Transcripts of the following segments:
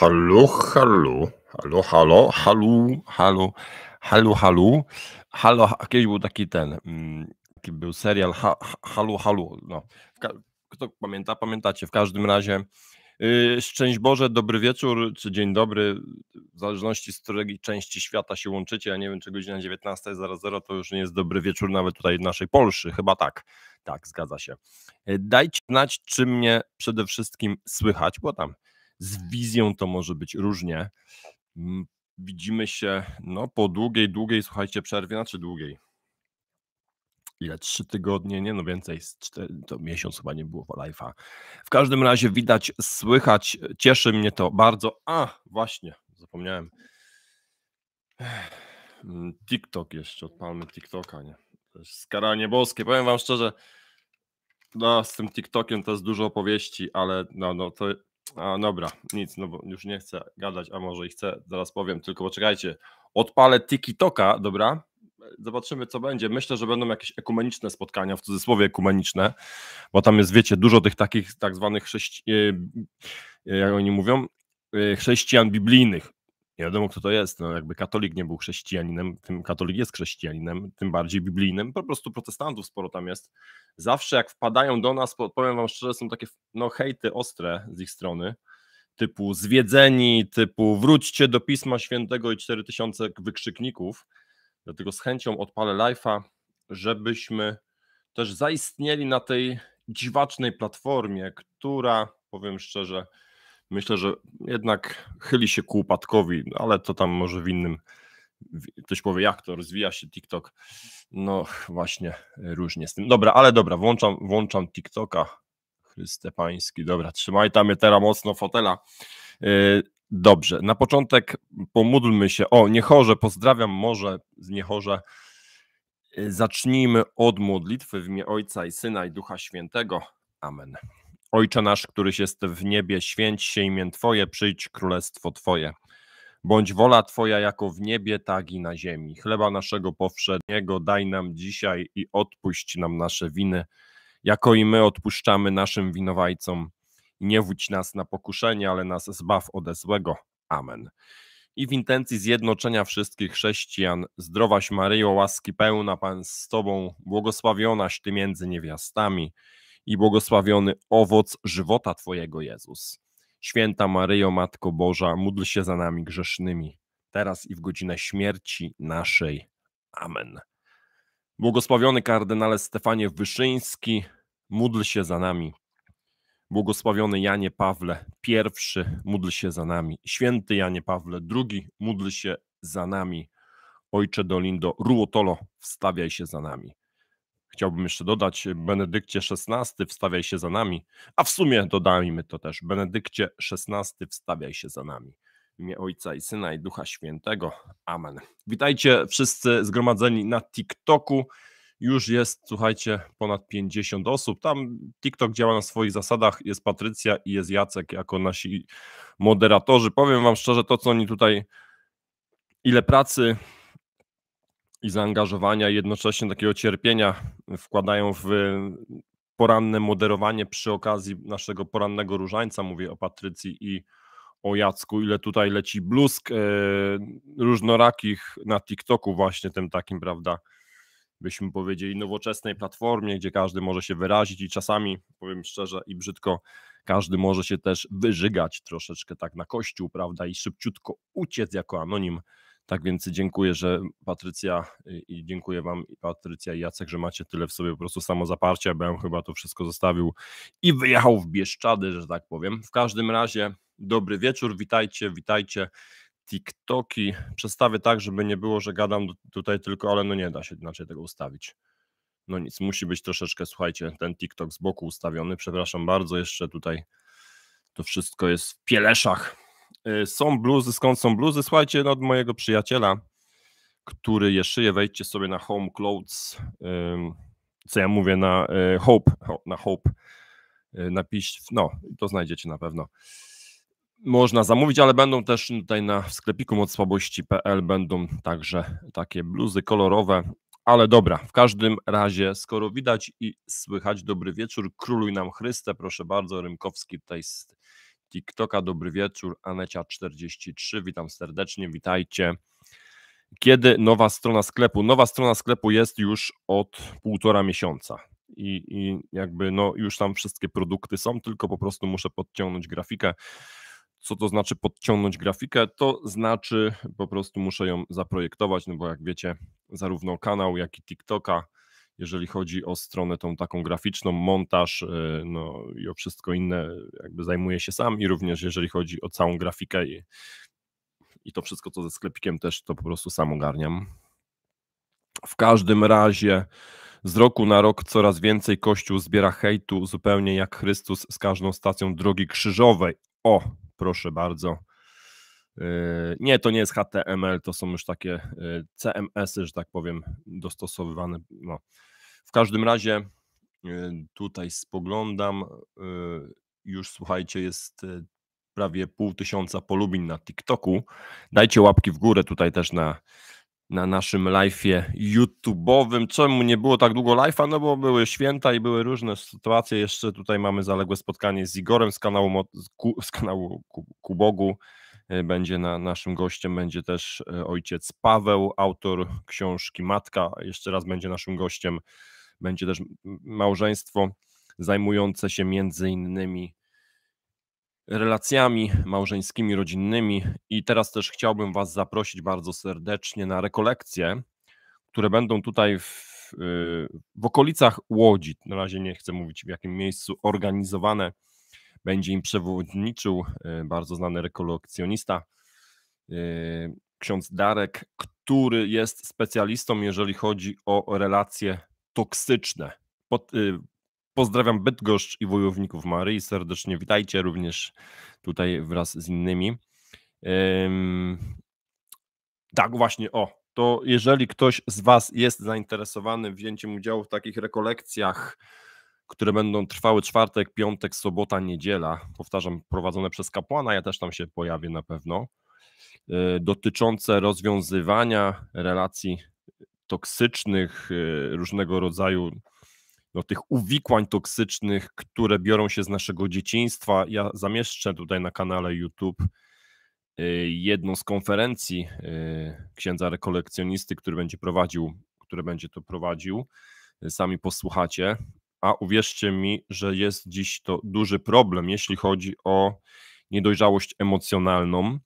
Halo, halo, halo, halo, halu, halu, halu, halu, halo, kiedyś był taki ten, mm, taki był serial ha, halu, halu, no, kto pamięta, pamiętacie, w każdym razie, y, Szczęść Boże, dobry wieczór, czy dzień dobry, w zależności z której części świata się łączycie. Ja nie wiem, czy godzina 19.00 to już nie jest dobry wieczór, nawet tutaj w naszej Polsce. Chyba tak. Tak, zgadza się. Y, dajcie znać, czy mnie przede wszystkim słychać, bo tam z wizją to może być różnie. Mm, widzimy się no, po długiej, długiej, słuchajcie, przerwie, znaczy długiej. Ile? Trzy tygodnie? Nie, no więcej. Cztery, to miesiąc chyba nie było live'a. W każdym razie widać, słychać, cieszy mnie to bardzo. A, właśnie, zapomniałem. Mm, TikTok jeszcze, odpalmy TikToka, nie? To jest skaranie boskie. Powiem wam szczerze, no, z tym TikTokiem to jest dużo opowieści, ale no, no to a dobra, nic, no bo już nie chcę gadać, a może i chcę, zaraz powiem, tylko poczekajcie. Odpalę TikToka, dobra? Zobaczymy, co będzie. Myślę, że będą jakieś ekumeniczne spotkania, w cudzysłowie ekumeniczne, bo tam jest, wiecie, dużo tych takich tak zwanych, chrześci... Y, y, jak oni mówią, y, chrześcijan biblijnych. Nie wiadomo, kto to jest. No, jakby katolik nie był chrześcijaninem, tym katolik jest chrześcijaninem, tym bardziej biblijnym. Po prostu protestantów sporo tam jest. Zawsze jak wpadają do nas, powiem wam szczerze, są takie no, hejty ostre z ich strony, typu zwiedzeni, typu wróćcie do Pisma Świętego i 4000 wykrzykników. Dlatego z chęcią odpalę live'a, żebyśmy też zaistnieli na tej dziwacznej platformie, która, powiem szczerze, Myślę, że jednak chyli się ku upadkowi, ale to tam może w innym. Ktoś powie, jak to rozwija się TikTok. No właśnie, różnie z tym. Dobra, ale dobra, włączam, włączam TikToka. Chryste Pański, dobra, trzymaj tam je teraz mocno fotela. Y, dobrze, na początek pomódlmy się. O, niechorze, pozdrawiam, może z niechorze. Y, zacznijmy od modlitwy w imię Ojca i Syna i Ducha Świętego. Amen. Ojcze nasz, któryś jest w niebie, święć się imię Twoje, przyjdź królestwo Twoje. Bądź wola Twoja jako w niebie, tak i na ziemi. Chleba naszego powszedniego daj nam dzisiaj i odpuść nam nasze winy, jako i my odpuszczamy naszym winowajcom. nie wódź nas na pokuszenie, ale nas zbaw ode złego. Amen. I w intencji zjednoczenia wszystkich chrześcijan, zdrowaś Maryjo, łaski pełna Pan z Tobą, błogosławionaś Ty między niewiastami i błogosławiony owoc żywota Twojego, Jezus. Święta Maryjo, Matko Boża, módl się za nami grzesznymi, teraz i w godzinę śmierci naszej. Amen. Błogosławiony kardynale Stefanie Wyszyński, módl się za nami. Błogosławiony Janie Pawle I, módl się za nami. Święty Janie Pawle II, módl się za nami. Ojcze Dolindo, Ruotolo, wstawiaj się za nami. Chciałbym jeszcze dodać, y, Benedykcie XVI, wstawiaj się za nami, a w sumie dodajmy to też, Benedykcie XVI, wstawiaj się za nami. W imię Ojca i Syna i Ducha Świętego. Amen. Witajcie wszyscy zgromadzeni na TikToku. Już jest, słuchajcie, ponad 50 osób. Tam TikTok działa na swoich zasadach. Jest Patrycja i jest Jacek jako nasi moderatorzy. Powiem Wam szczerze, to co oni tutaj, ile pracy i zaangażowania, i jednocześnie takiego cierpienia wkładają w y, poranne moderowanie przy okazji naszego porannego różańca. Mówię o Patrycji i o Jacku, ile tutaj leci bluzk yy, różnorakich na TikToku, właśnie tym takim, prawda? Byśmy powiedzieli, nowoczesnej platformie, gdzie każdy może się wyrazić i czasami, powiem szczerze i brzydko, każdy może się też wyżygać troszeczkę tak na kościół, prawda? I szybciutko uciec jako anonim tak więc dziękuję, że Patrycja y, i dziękuję Wam, Patrycja i Jacek, że macie tyle w sobie po prostu samozaparcia. Byłem chyba to wszystko zostawił i wyjechał w Bieszczady, że tak powiem. W każdym razie, dobry wieczór, witajcie, witajcie. TikToki przestawię tak, żeby nie było, że gadam tutaj tylko, ale no nie da się inaczej tego ustawić. No nic, musi być troszeczkę, słuchajcie, ten TikTok z boku ustawiony. Przepraszam bardzo, jeszcze tutaj to wszystko jest w pieleszach. Y, są bluzy, skąd są bluzy? Słuchajcie, no, od mojego przyjaciela, który je szyje, wejdźcie sobie na Home Clothes, co ja mówię, na y, Hope, na Hope, y, napisz, no, to znajdziecie na pewno. Można zamówić, ale będą też tutaj na sklepiku mocsłabości.pl będą także takie bluzy kolorowe, ale dobra, w każdym razie, skoro widać i słychać, dobry wieczór, króluj nam Chryste, proszę bardzo, Rymkowski tutaj z TikToka. Dobry wieczór, Anecia43, witam serdecznie, witajcie. Kiedy nowa strona sklepu? Nowa strona sklepu jest już od półtora miesiąca. I, I, jakby no już tam wszystkie produkty są, tylko po prostu muszę podciągnąć grafikę. Co to znaczy podciągnąć grafikę? To znaczy po prostu muszę ją zaprojektować, no bo jak wiecie, zarówno kanał, jak i TikToka jeżeli chodzi o stronę tą taką graficzną, montaż e, no, i o wszystko inne, jakby zajmuje się sam i również jeżeli chodzi o całą grafikę i, i to wszystko, co ze sklepikiem też to po prostu sam ogarniam. W każdym razie z roku na rok coraz więcej Kościół zbiera hejtu, zupełnie jak Chrystus z każdą stacją drogi krzyżowej. O, proszę bardzo. Yy, nie, to nie jest HTML, to są już takie yy, CMS-y, że tak powiem, dostosowywane. No. W każdym razie yy, tutaj spoglądam, już słuchajcie, jest prawie pół tysiąca polubień na TikToku. Dajcie łapki w górę tutaj też na, na naszym live'ie YouTube'owym. Czemu nie było tak długo live'a? No bo były święta i były różne sytuacje. Jeszcze tutaj mamy zaległe spotkanie z Igorem z kanału, z kanału Kubogu. Y, będzie na, naszym gościem, będzie też y, ojciec Paweł, autor książki Matka, jeszcze raz będzie naszym gościem, będzie też małżeństwo zajmujące się między innymi relacjami małżeńskimi, rodzinnymi i teraz też chciałbym Was zaprosić bardzo serdecznie na rekolekcje, które będą tutaj w y, w okolicach Łodzi, na razie nie chcę mówić w jakim miejscu, organizowane będzie im przewodniczył e, bardzo znany rekolekcjonista, e, ksiądz Darek, który jest specjalistą, jeżeli chodzi o relacje toksyczne. E, pozdrawiam Bydgoszcz i Wojowników Maryi. Serdecznie witajcie również tutaj wraz z innymi. Tak, właśnie, o. To jeżeli ktoś z Was jest zainteresowany wzięciem udziału w takich rekolekcjach, które będą trwały czwartek, piątek, sobota, niedziela. Powtarzam, prowadzone przez kapłana, ja też tam się pojawię na pewno. E, dotyczące rozwiązywania relacji toksycznych, e, różnego rodzaju no, tych uwikłań toksycznych, które biorą się z naszego dzieciństwa. Ja zamieszczę tutaj na kanale YouTube e, jedną z konferencji księdza rekolekcjonisty, który będzie prowadził, który będzie to prowadził. Sami posłuchacie a uwierzcie mi, że jest dziś to duży problem, jeśli chodzi o niedojrzałość emocjonalną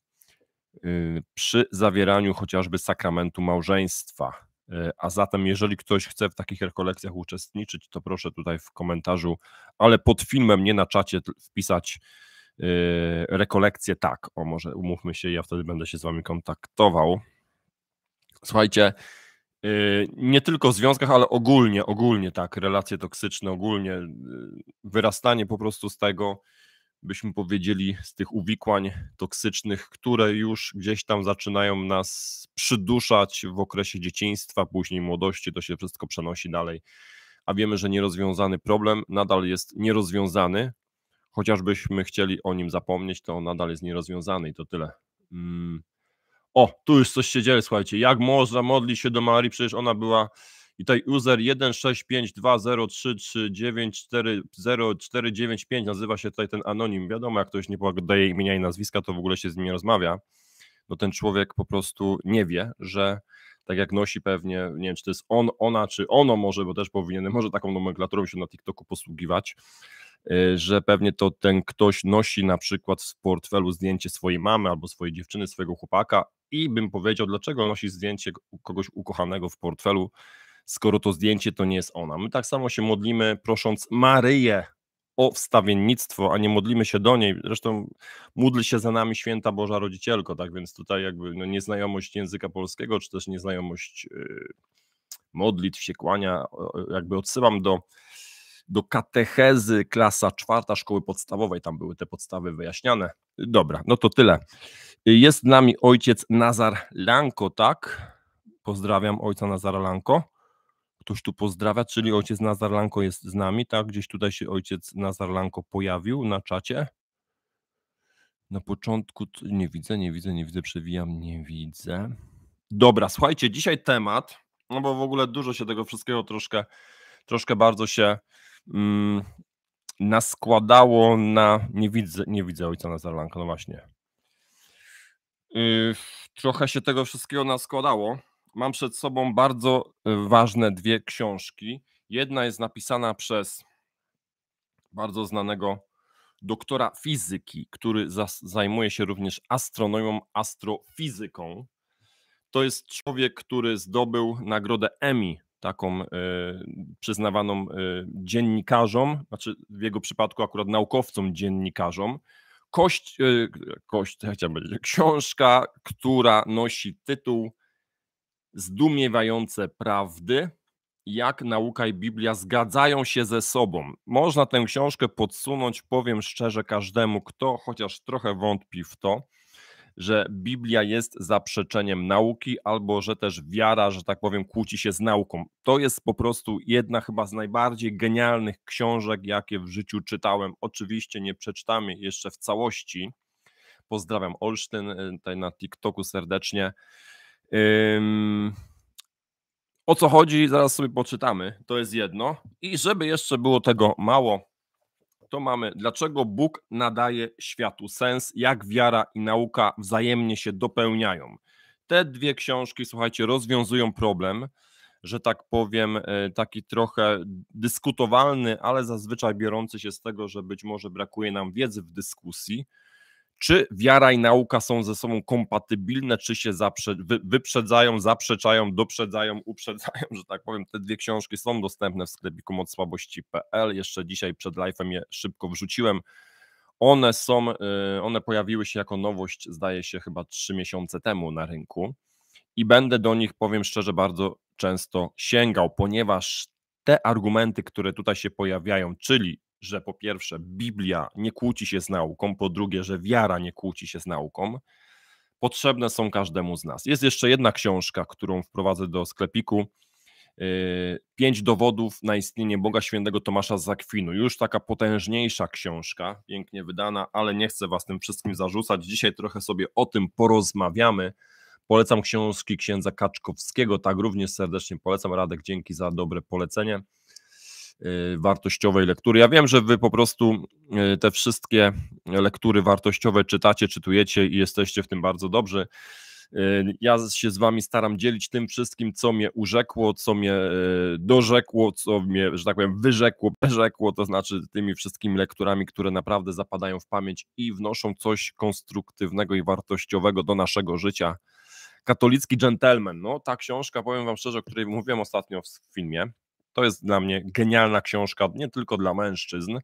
y, przy zawieraniu chociażby sakramentu małżeństwa. Y, a zatem, jeżeli ktoś chce w takich rekolekcjach uczestniczyć, to proszę tutaj w komentarzu, ale pod filmem, nie na czacie, wpisać y, rekolekcję tak. O, może umówmy się, ja wtedy będę się z wami kontaktował. Słuchajcie, Y, nie tylko w związkach, ale ogólnie, ogólnie tak, relacje toksyczne, ogólnie y, wyrastanie po prostu z tego, byśmy powiedzieli, z tych uwikłań toksycznych, które już gdzieś tam zaczynają nas przyduszać w okresie dzieciństwa, później młodości, to się wszystko przenosi dalej. A wiemy, że nierozwiązany problem nadal jest nierozwiązany, chociażbyśmy chcieli o nim zapomnieć, to on nadal jest nierozwiązany i to tyle. Mm. O, tu już coś się dzieje, słuchajcie. Jak można modlić się do Marii? Przecież ona była. I tutaj user 1652033940495 nazywa się tutaj ten anonim. Wiadomo, jak ktoś nie podaje imienia i nazwiska, to w ogóle się z nim nie rozmawia. No ten człowiek po prostu nie wie, że tak jak nosi pewnie, nie wiem, czy to jest on, ona, czy ono może, bo też powinien, może taką nomenklaturą się na TikToku posługiwać, Y, że pewnie to ten ktoś nosi na przykład w portfelu zdjęcie swojej mamy albo swojej dziewczyny, swojego chłopaka i bym powiedział, dlaczego nosi zdjęcie kogoś ukochanego w portfelu, skoro to zdjęcie to nie jest ona. My tak samo się modlimy, prosząc Maryję o wstawiennictwo, a nie modlimy się do niej. Zresztą módl się za nami święta Boża Rodzicielko, tak więc tutaj jakby no, nieznajomość języka polskiego, czy też nieznajomość yy, modlitw, się kłania, jakby odsyłam do do katechezy klasa czwarta szkoły podstawowej, tam były te podstawy wyjaśniane. Dobra, no to tyle. Jest z nami ojciec Nazar Lanko, tak? Pozdrawiam ojca Nazara Lanko. Ktoś tu pozdrawia, czyli ojciec Nazar Lanko jest z nami, tak? Gdzieś tutaj się ojciec Nazar Lanko pojawił na czacie. Na początku nie widzę, nie widzę, nie widzę, przewijam, nie widzę. Dobra, słuchajcie, dzisiaj temat, no bo w ogóle dużo się tego wszystkiego troszkę, troszkę bardzo się mm, naskładało na. Nie widzę, nie widzę ojca Nazarlanka, no właśnie. Yy, trochę się tego wszystkiego naskładało. Mam przed sobą bardzo y, ważne dwie książki. Jedna jest napisana przez bardzo znanego doktora fizyki, który zajmuje się również astronomią, astrofizyką. To jest człowiek, który zdobył nagrodę Emmy taką y, przyznawaną y, dziennikarzom, znaczy w jego przypadku akurat naukowcom dziennikarzom, kość, y, kość powiedzieć, książka, która nosi tytuł Zdumiewające prawdy, jak nauka i Biblia zgadzają się ze sobą. Można tę książkę podsunąć, powiem szczerze, każdemu, kto chociaż trochę wątpi w to, że Biblia jest zaprzeczeniem nauki, albo że też wiara, że tak powiem, kłóci się z nauką. To jest po prostu jedna chyba z najbardziej genialnych książek, jakie w życiu czytałem. Oczywiście nie przeczytamy jeszcze w całości. Pozdrawiam Olsztyn, y, tutaj na TikToku serdecznie. O co chodzi, zaraz sobie poczytamy. To jest jedno. I żeby jeszcze było tego mało, to mamy, dlaczego Bóg nadaje światu sens, jak wiara i nauka wzajemnie się dopełniają. Te dwie książki, słuchajcie, rozwiązują problem, że tak powiem, e, taki trochę dyskutowalny, ale zazwyczaj biorący się z tego, że być może brakuje nam wiedzy w dyskusji, czy wiara i nauka są ze sobą kompatybilne, czy się zaprze, wy, wyprzedzają, zaprzeczają, doprzedzają, uprzedzają, że tak powiem. Te dwie książki są dostępne w sklepiku mocsłabości.pl. Jeszcze dzisiaj przed live'em je szybko wrzuciłem. One są, y, one pojawiły się jako nowość, zdaje się, chyba trzy miesiące temu na rynku i będę do nich, powiem szczerze, bardzo często sięgał, ponieważ te argumenty, które tutaj się pojawiają, czyli że po pierwsze Biblia nie kłóci się z nauką, po drugie, że wiara nie kłóci się z nauką. Potrzebne są każdemu z nas. Jest jeszcze jedna książka, którą wprowadzę do sklepiku. Yy, Pięć dowodów na istnienie Boga Świętego Tomasza z Już taka potężniejsza książka, pięknie wydana, ale nie chcę Was tym wszystkim zarzucać. Dzisiaj trochę sobie o tym porozmawiamy. Polecam książki księdza Kaczkowskiego, tak również serdecznie polecam. Radek, dzięki za dobre polecenie. Y, wartościowej lektury. Ja wiem, że wy po prostu y, te wszystkie lektury wartościowe czytacie, czytujecie i jesteście w tym bardzo dobrzy. Y, ja się z wami staram dzielić tym wszystkim, co mnie urzekło, co mnie dorzekło, co mnie, że tak powiem, wyrzekło, berzekło, to znaczy tymi wszystkimi lekturami, które naprawdę zapadają w pamięć i wnoszą coś konstruktywnego i wartościowego do naszego życia. Katolicki gentleman, no ta książka, powiem wam szczerze, o której mówiłem ostatnio w filmie, to jest dla mnie genialna książka, nie tylko dla mężczyzn,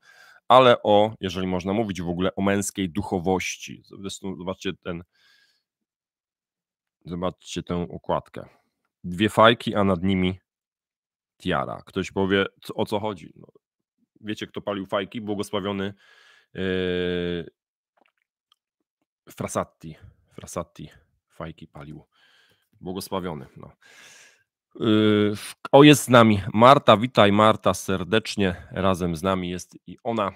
ale o, jeżeli można mówić w ogóle o męskiej duchowości. zobaczcie ten, zobaczcie tę okładkę. Dwie fajki, a nad nimi tiara. Ktoś powie, co, o co chodzi. No, wiecie, kto palił fajki? Błogosławiony yy, Frasatti. Frasatti fajki palił. Błogosławiony. No. Y, o, jest z nami Marta. Witaj, Marta, serdecznie. Razem z nami jest i ona.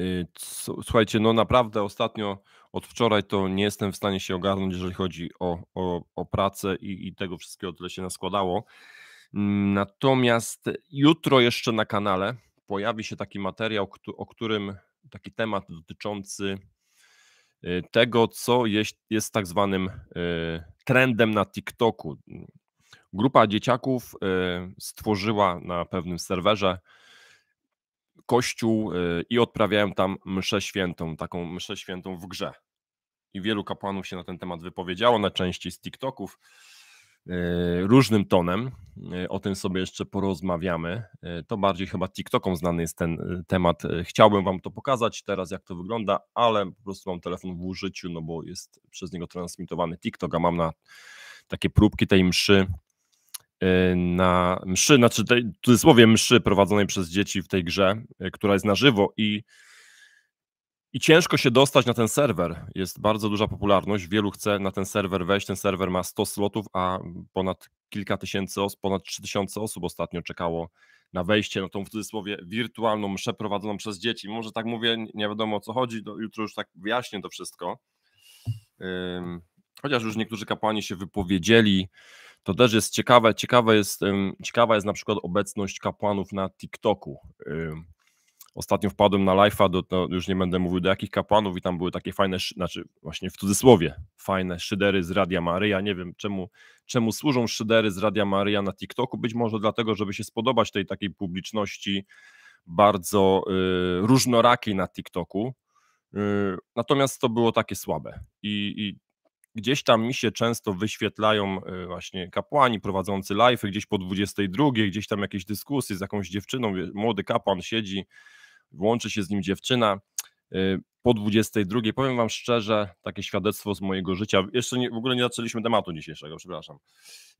Y, słuchajcie, no naprawdę ostatnio od wczoraj to nie jestem w stanie się ogarnąć, jeżeli chodzi o, o, o pracę i, i tego wszystkiego tyle się naskładało. Mm, natomiast jutro jeszcze na kanale pojawi się taki materiał, o którym taki temat dotyczący y, tego, co jest, jest tak zwanym trendem na TikToku. Grupa dzieciaków y, stworzyła na pewnym serwerze kościół y, i odprawiają tam mszę świętą, taką mszę świętą w grze. I wielu kapłanów się na ten temat wypowiedziało, najczęściej z TikToków, y, różnym tonem. O tym sobie jeszcze porozmawiamy. To bardziej chyba TikTokom znany jest ten temat. Chciałbym Wam to pokazać teraz, jak to wygląda, ale po prostu mam telefon w użyciu, no bo jest przez niego transmitowany TikTok, a mam na takie próbki tej mszy Y, na mszy, znaczy tej, w cudzysłowie mszy prowadzonej przez dzieci w tej grze, y, która jest na żywo i, i ciężko się dostać na ten serwer. Jest bardzo duża popularność, wielu chce na ten serwer wejść, ten serwer ma 100 slotów, a ponad kilka tysięcy osób, ponad 3000 osób ostatnio czekało na wejście na tą w cudzysłowie wirtualną mszę prowadzoną przez dzieci. Może tak mówię, nie wiadomo o co chodzi, no, jutro już tak wyjaśnię to wszystko. Chociaż już niektórzy kapłani się wypowiedzieli, to też jest ciekawe. Ciekawe jest, ciekawa jest na przykład obecność kapłanów na TikToku. Ostatnio wpadłem na live'a, do, no już nie będę mówił do jakich kapłanów i tam były takie fajne, znaczy właśnie w cudzysłowie, fajne szydery z Radia Maryja. Nie wiem czemu, czemu służą szydery z Radia Maryja na TikToku. Być może dlatego, żeby się spodobać tej takiej publiczności bardzo y, różnorakiej na TikToku. Y, natomiast to było takie słabe i, i gdzieś tam mi się często wyświetlają e, właśnie kapłani prowadzący live y gdzieś po 22, gdzieś tam jakieś dyskusje z jakąś dziewczyną, młody kapłan siedzi, włączy się z nim dziewczyna y, po 22. Powiem Wam szczerze, takie świadectwo z mojego życia. Jeszcze nie, w ogóle nie zaczęliśmy tematu dzisiejszego, przepraszam.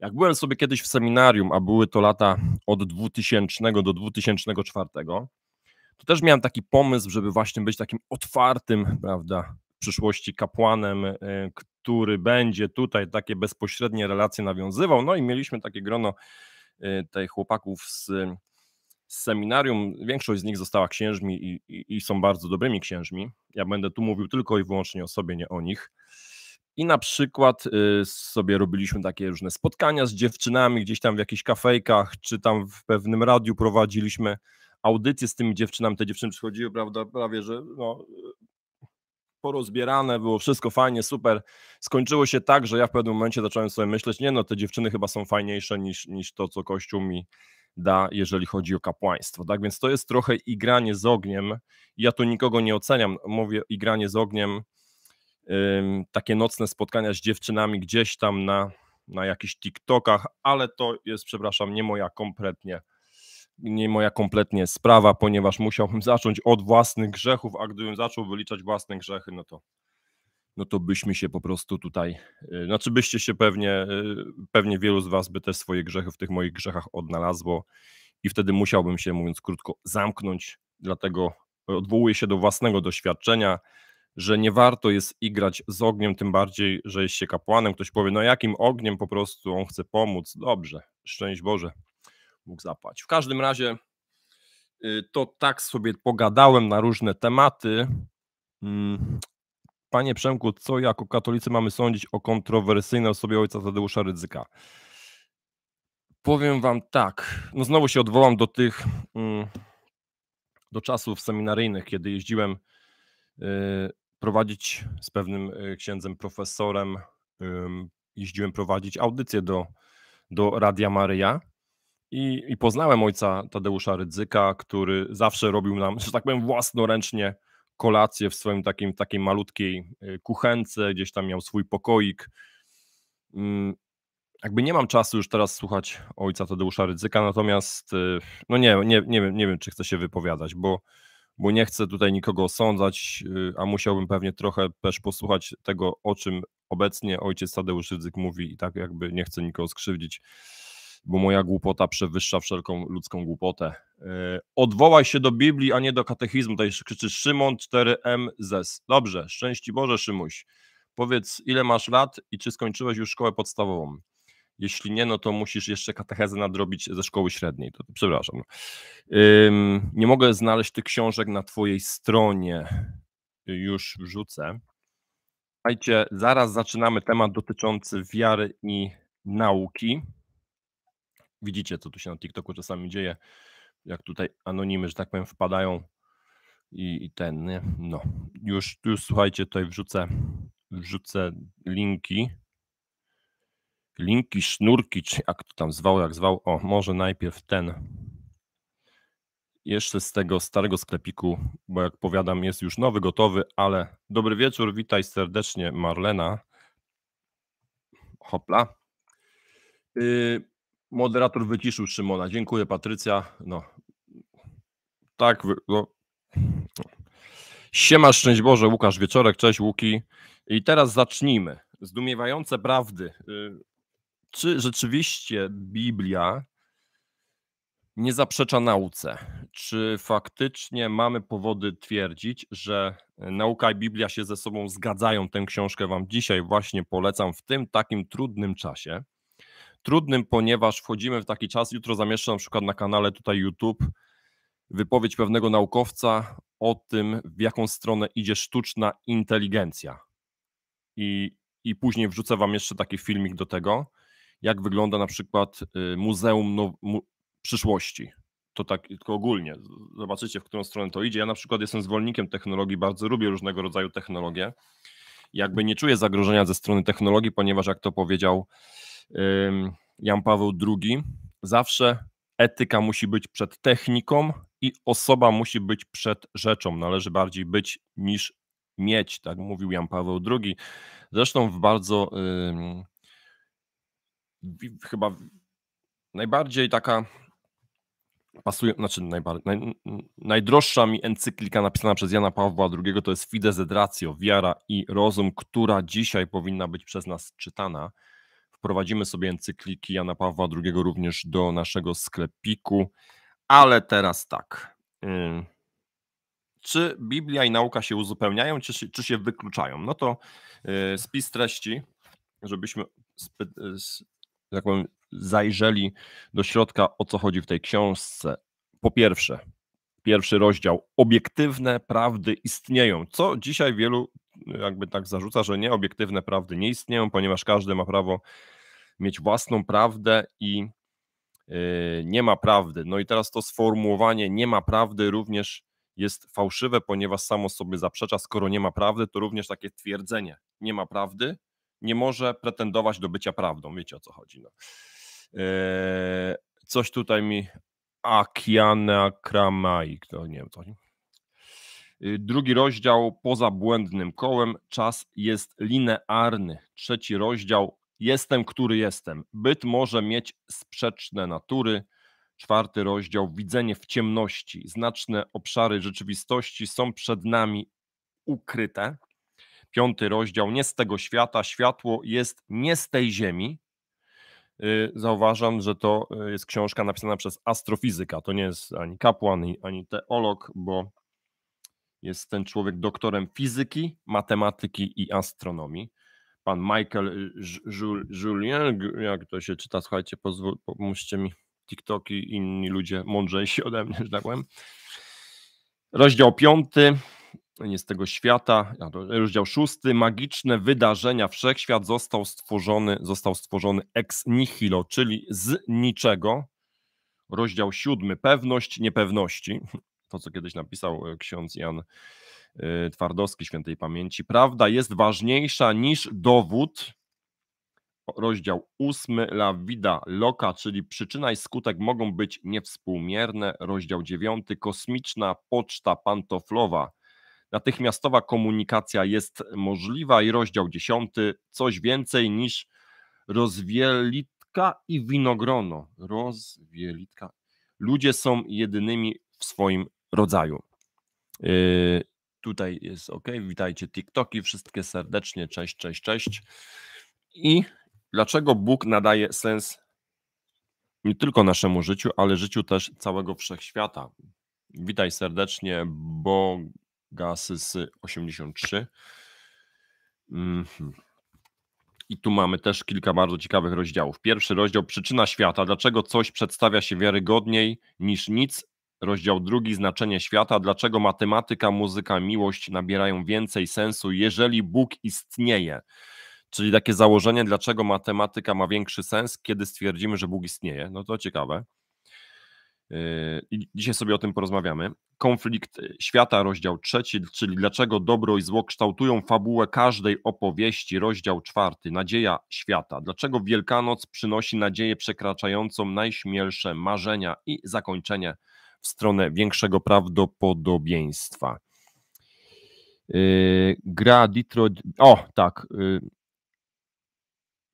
Jak byłem sobie kiedyś w seminarium, a były to lata od 2000 do 2004, to też miałem taki pomysł, żeby właśnie być takim otwartym, prawda, w przyszłości kapłanem, y, który będzie tutaj takie bezpośrednie relacje nawiązywał. No i mieliśmy takie grono y, tych chłopaków z, z seminarium. Większość z nich została księżmi i, i, i są bardzo dobrymi księżmi. Ja będę tu mówił tylko i wyłącznie o sobie, nie o nich. I na przykład y, sobie robiliśmy takie różne spotkania z dziewczynami gdzieś tam w jakichś kafejkach, czy tam w pewnym radiu prowadziliśmy audycje z tymi dziewczynami. Te dziewczyny przychodziły, prawda, prawie że no, porozbierane, było wszystko fajnie, super. Skończyło się tak, że ja w pewnym momencie zacząłem sobie myśleć, nie no, te dziewczyny chyba są fajniejsze niż, niż to, co Kościół mi da, jeżeli chodzi o kapłaństwo. Tak więc to jest trochę igranie z ogniem. Ja tu nikogo nie oceniam, mówię igranie z ogniem, ym, takie nocne spotkania z dziewczynami gdzieś tam na, na jakichś TikTokach, ale to jest, przepraszam, nie moja kompletnie nie moja kompletnie sprawa, ponieważ musiałbym zacząć od własnych grzechów, a gdybym zaczął wyliczać własne grzechy, no to no to byśmy się po prostu tutaj, y, znaczy byście się pewnie, y, pewnie wielu z was by też swoje grzechy w tych moich grzechach odnalazło i wtedy musiałbym się, mówiąc krótko, zamknąć, dlatego odwołuję się do własnego doświadczenia, że nie warto jest igrać z ogniem, tym bardziej, że jest się kapłanem. Ktoś powie, no jakim ogniem po prostu on chce pomóc? Dobrze, szczęść Boże mógł zapłać. W każdym razie y, to tak sobie pogadałem na różne tematy. Mm, panie Przemku, co jako katolicy mamy sądzić o kontrowersyjnej osobie ojca Tadeusza Rydzyka? Powiem wam tak, no znowu się odwołam do tych, mm, do czasów seminaryjnych, kiedy jeździłem y, prowadzić z pewnym y, księdzem, profesorem, jeździłem prowadzić audycję do, do Radia Maryja i, I poznałem ojca Tadeusza Rydzyka, który zawsze robił nam, że tak powiem, własnoręcznie kolację w swoim takim, takiej malutkiej y, kuchence, gdzieś tam miał swój pokoik. Mm, jakby nie mam czasu już teraz słuchać ojca Tadeusza Rydzyka, natomiast y, no nie, nie, nie, wiem, nie wiem, czy chcę się wypowiadać, bo, bo nie chcę tutaj nikogo osądzać, y, a musiałbym pewnie trochę też posłuchać tego, o czym obecnie ojciec Tadeusz Rydzyk mówi i tak jakby nie chcę nikogo skrzywdzić bo moja głupota przewyższa wszelką ludzką głupotę. E, odwołaj się do Biblii, a nie do katechizmu. Tutaj krzyczy Szymon 4M ZES. Dobrze, szczęści Boże, Szymuś. Powiedz, ile masz lat i czy skończyłeś już szkołę podstawową? Jeśli nie, no to musisz jeszcze katechezę nadrobić ze szkoły średniej. To, przepraszam. Ym, nie mogę znaleźć tych książek na Twojej stronie. Już wrzucę. Słuchajcie, zaraz zaczynamy temat dotyczący wiary i nauki widzicie, co tu się na TikToku czasami dzieje, jak tutaj anonimy, że tak powiem, wpadają i, i ten, nie? no, już, już słuchajcie, tutaj wrzucę, wrzucę linki, linki, sznurki, czy jak to tam zwał, jak zwał, o, może najpierw ten, jeszcze z tego starego sklepiku, bo jak powiadam, jest już nowy, gotowy, ale dobry wieczór, witaj serdecznie Marlena. Hopla. Yy, Moderator wyciszył Szymona. Dziękuję, Patrycja. No. Tak, no. Siema, szczęść Boże, Łukasz Wieczorek, cześć Łuki. I teraz zacznijmy. Zdumiewające prawdy. Y, czy rzeczywiście Biblia nie zaprzecza nauce? Czy faktycznie mamy powody twierdzić, że nauka i Biblia się ze sobą zgadzają? Tę książkę Wam dzisiaj właśnie polecam w tym takim trudnym czasie trudnym, ponieważ wchodzimy w taki czas. Jutro zamieszczę na przykład na kanale tutaj YouTube wypowiedź pewnego naukowca o tym, w jaką stronę idzie sztuczna inteligencja. I, i później wrzucę Wam jeszcze taki filmik do tego, jak wygląda na przykład y, Muzeum Mu Przyszłości. To tak tylko ogólnie. Zobaczycie, w którą stronę to idzie. Ja na przykład jestem zwolennikiem technologii, bardzo lubię różnego rodzaju technologie jakby nie czuję zagrożenia ze strony technologii, ponieważ jak to powiedział Jan Paweł II, zawsze etyka musi być przed techniką i osoba musi być przed rzeczą. Należy bardziej być niż mieć, tak mówił Jan Paweł II. Zresztą w bardzo chyba najbardziej taka pasuje, znaczy najbardziej, naj, najdroższa mi encyklika napisana przez Jana Pawła II to jest Fides et Ratio, wiara i rozum, która dzisiaj powinna być przez nas czytana. Wprowadzimy sobie encykliki Jana Pawła II również do naszego sklepiku, ale teraz tak. Czy Biblia i nauka się uzupełniają, czy się, czy się wykluczają? No to y, spis treści, żebyśmy y, jak powiem, zajrzeli do środka, o co chodzi w tej książce. Po pierwsze, pierwszy rozdział, obiektywne prawdy istnieją, co dzisiaj wielu e, jakby tak zarzuca, że nie obiektywne prawdy nie istnieją, ponieważ każdy ma prawo mieć własną prawdę i e, nie ma prawdy. No i teraz to sformułowanie nie ma prawdy również jest fałszywe, ponieważ samo sobie zaprzecza, skoro nie ma prawdy, to również takie twierdzenie nie ma prawdy nie może pretendować do bycia prawdą. Wiecie o co chodzi. No. E, coś tutaj mi Akiana Kramaik, to nie wiem to y, Drugi rozdział poza błędnym kołem, czas jest linearny. Trzeci rozdział jestem, który jestem. Byt może mieć sprzeczne natury. Czwarty rozdział widzenie w ciemności. Znaczne obszary rzeczywistości są przed nami ukryte. Piąty rozdział nie z tego świata, światło jest nie z tej ziemi. Y, zauważam, że to y, jest książka napisana przez astrofizyka. To nie jest ani kapłan, ani, teolog, bo jest ten człowiek doktorem fizyki, matematyki i astronomii. Pan Michael y, Julien, jak to się czyta, słuchajcie, pozwól, pomóżcie mi TikToki, inni ludzie mądrzejsi ode mnie, że tak powiem. Rozdział piąty, nie z tego świata, rozdział szósty, magiczne wydarzenia, wszechświat został stworzony, został stworzony ex nihilo, czyli z niczego. Rozdział siódmy, pewność niepewności, to co kiedyś napisał e, ksiądz Jan e, Twardowski, świętej pamięci. Prawda jest ważniejsza niż dowód. Rozdział ósmy, la vida loca, czyli przyczyna i skutek mogą być niewspółmierne. Rozdział dziewiąty, kosmiczna poczta pantoflowa Natychmiastowa komunikacja jest możliwa i rozdział 10 coś więcej niż rozwielitka i winogrono. Rozwielitka. Ludzie są jedynymi w swoim rodzaju. Yy, tutaj jest ok. Witajcie, TikToki, wszystkie serdecznie. Cześć, cześć, cześć. I dlaczego Bóg nadaje sens nie tylko naszemu życiu, ale życiu też całego wszechświata? Witaj serdecznie, bo gasy z 83. Mhm. I tu mamy też kilka bardzo ciekawych rozdziałów. Pierwszy rozdział Przyczyna świata. Dlaczego coś przedstawia się wiarygodniej niż nic? Rozdział drugi Znaczenie świata. Dlaczego matematyka, muzyka, miłość nabierają więcej sensu, jeżeli Bóg istnieje? Czyli takie założenie, dlaczego matematyka ma większy sens, kiedy stwierdzimy, że Bóg istnieje. No to ciekawe. Y, I dzisiaj sobie o tym porozmawiamy. Konflikt y, świata, rozdział trzeci, czyli dlaczego dobro i zło kształtują fabułę każdej opowieści, rozdział czwarty, nadzieja świata. Dlaczego Wielkanoc przynosi nadzieję przekraczającą najśmielsze marzenia i zakończenie w stronę większego prawdopodobieństwa. Yy, gra Detroit. O, tak. Yy,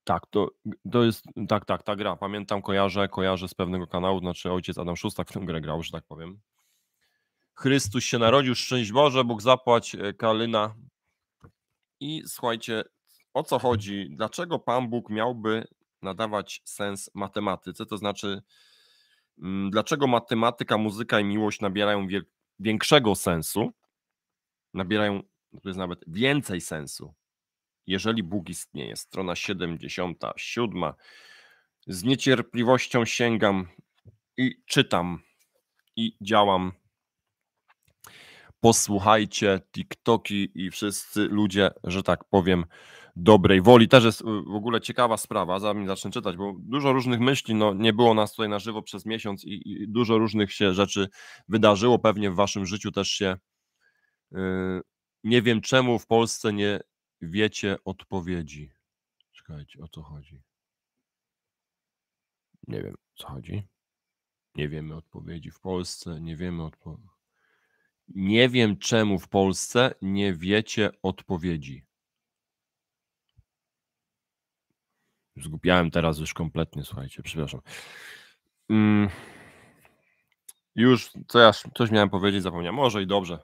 tak, to, to jest, tak, tak, ta gra. Pamiętam, kojarzę, kojarzę z pewnego kanału, znaczy ojciec Adam Szóstak w tę grę grał, że tak powiem. Chrystus się narodził, szczęść Boże, Bóg zapłać, e, Kalina. I słuchajcie, o co chodzi? Dlaczego Pan Bóg miałby nadawać sens matematyce? To znaczy, mm, dlaczego matematyka, muzyka i miłość nabierają większego sensu? Nabierają, to jest nawet więcej sensu. Jeżeli Bóg istnieje, strona 77. Z niecierpliwością sięgam i czytam i działam. Posłuchajcie TikToki i wszyscy ludzie, że tak powiem, dobrej woli. Też jest y, w ogóle ciekawa sprawa, zanim zacznę czytać, bo dużo różnych myśli, no nie było nas tutaj na żywo przez miesiąc i, i dużo różnych się rzeczy wydarzyło. Pewnie w waszym życiu też się. Yy, nie wiem czemu w Polsce nie wiecie odpowiedzi. Czekajcie, o co chodzi? Nie wiem, co chodzi. Nie wiemy odpowiedzi w Polsce, nie wiemy odpowiedzi. Nie wiem czemu w Polsce nie wiecie odpowiedzi. Zgubiałem teraz już kompletnie, słuchajcie, przepraszam. Mm. Już coś, coś miałem powiedzieć, zapomniałem. Może i dobrze.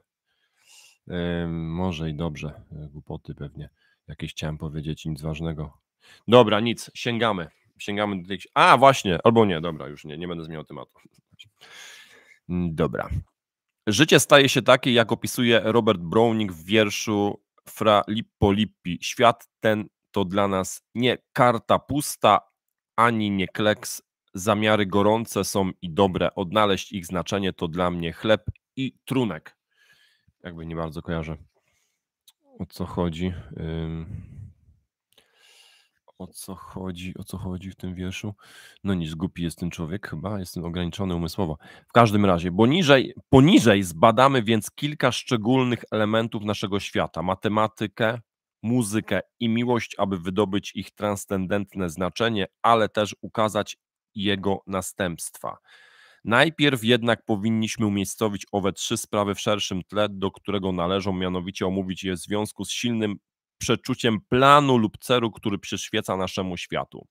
Może i dobrze, e, głupoty pewnie. Jakieś chciałem powiedzieć, nic ważnego. Dobra, nic, sięgamy. Sięgamy do tej... A, właśnie, albo nie, dobra, już nie, nie będę zmieniał tematu. Dobra. Życie staje się takie, jak opisuje Robert Browning w wierszu Fra Lippo Lippi. Świat ten to dla nas nie karta pusta, ani nie kleks. Zamiary gorące są i dobre. Odnaleźć ich znaczenie to dla mnie chleb i trunek. Jakby nie bardzo kojarzę o co chodzi. O co chodzi, o co chodzi w tym wierszu? No nic, głupi jest ten człowiek chyba, jestem ograniczony umysłowo. W każdym razie, poniżej, poniżej zbadamy więc kilka szczególnych elementów naszego świata. Matematykę, muzykę i miłość, aby wydobyć ich transcendentne znaczenie, ale też ukazać jego następstwa. Najpierw jednak powinniśmy umiejscowić owe trzy sprawy w szerszym tle, do którego należą, mianowicie omówić je w związku z silnym przeczuciem planu lub celu, który przyświeca naszemu światu.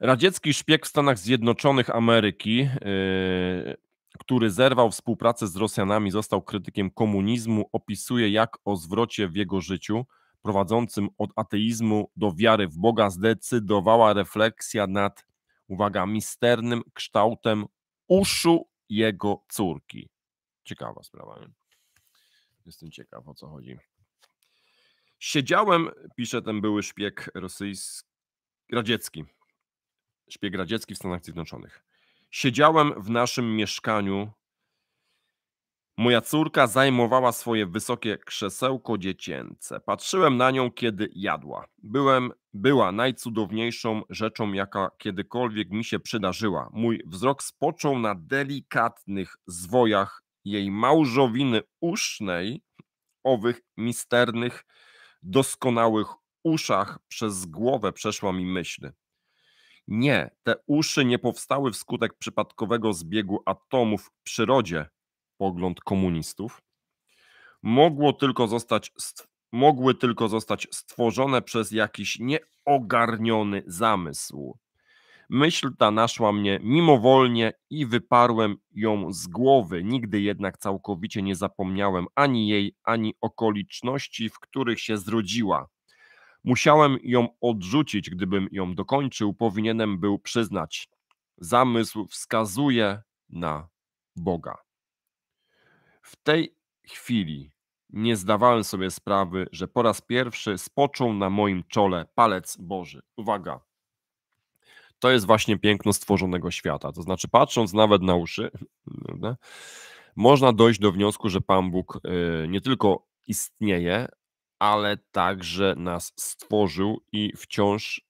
Radziecki szpieg w Stanach Zjednoczonych Ameryki, yy, który zerwał współpracę z Rosjanami, został krytykiem komunizmu, opisuje jak o zwrocie w jego życiu prowadzącym od ateizmu do wiary w Boga zdecydowała refleksja nad uwaga, misternym kształtem uszu jego córki. Ciekawa sprawa, nie? Jestem ciekaw, o co chodzi. Siedziałem, pisze ten były szpieg rosyjski, radziecki, szpieg radziecki w Stanach Zjednoczonych. Siedziałem w naszym mieszkaniu Moja córka zajmowała swoje wysokie krzesełko dziecięce. Patrzyłem na nią, kiedy jadła. Byłem, była najcudowniejszą rzeczą, jaka kiedykolwiek mi się przydarzyła. Mój wzrok spoczął na delikatnych zwojach jej małżowiny usznej, owych misternych, doskonałych uszach. Przez głowę przeszła mi myśl. Nie, te uszy nie powstały wskutek przypadkowego zbiegu atomów w przyrodzie pogląd komunistów. Mogło tylko zostać, mogły tylko zostać stworzone przez jakiś nieogarniony zamysł. Myśl ta naszła mnie mimowolnie i wyparłem ją z głowy. Nigdy jednak całkowicie nie zapomniałem ani jej, ani okoliczności, w których się zrodziła. Musiałem ją odrzucić, gdybym ją dokończył, powinienem był przyznać. Zamysł wskazuje na Boga. W tej chwili nie zdawałem sobie sprawy, że po raz pierwszy spoczął na moim czole palec Boży. Uwaga. To jest właśnie piękno stworzonego świata. To znaczy, patrząc nawet na uszy, można dojść do wniosku, że Pan Bóg y, nie tylko istnieje, ale także nas stworzył i wciąż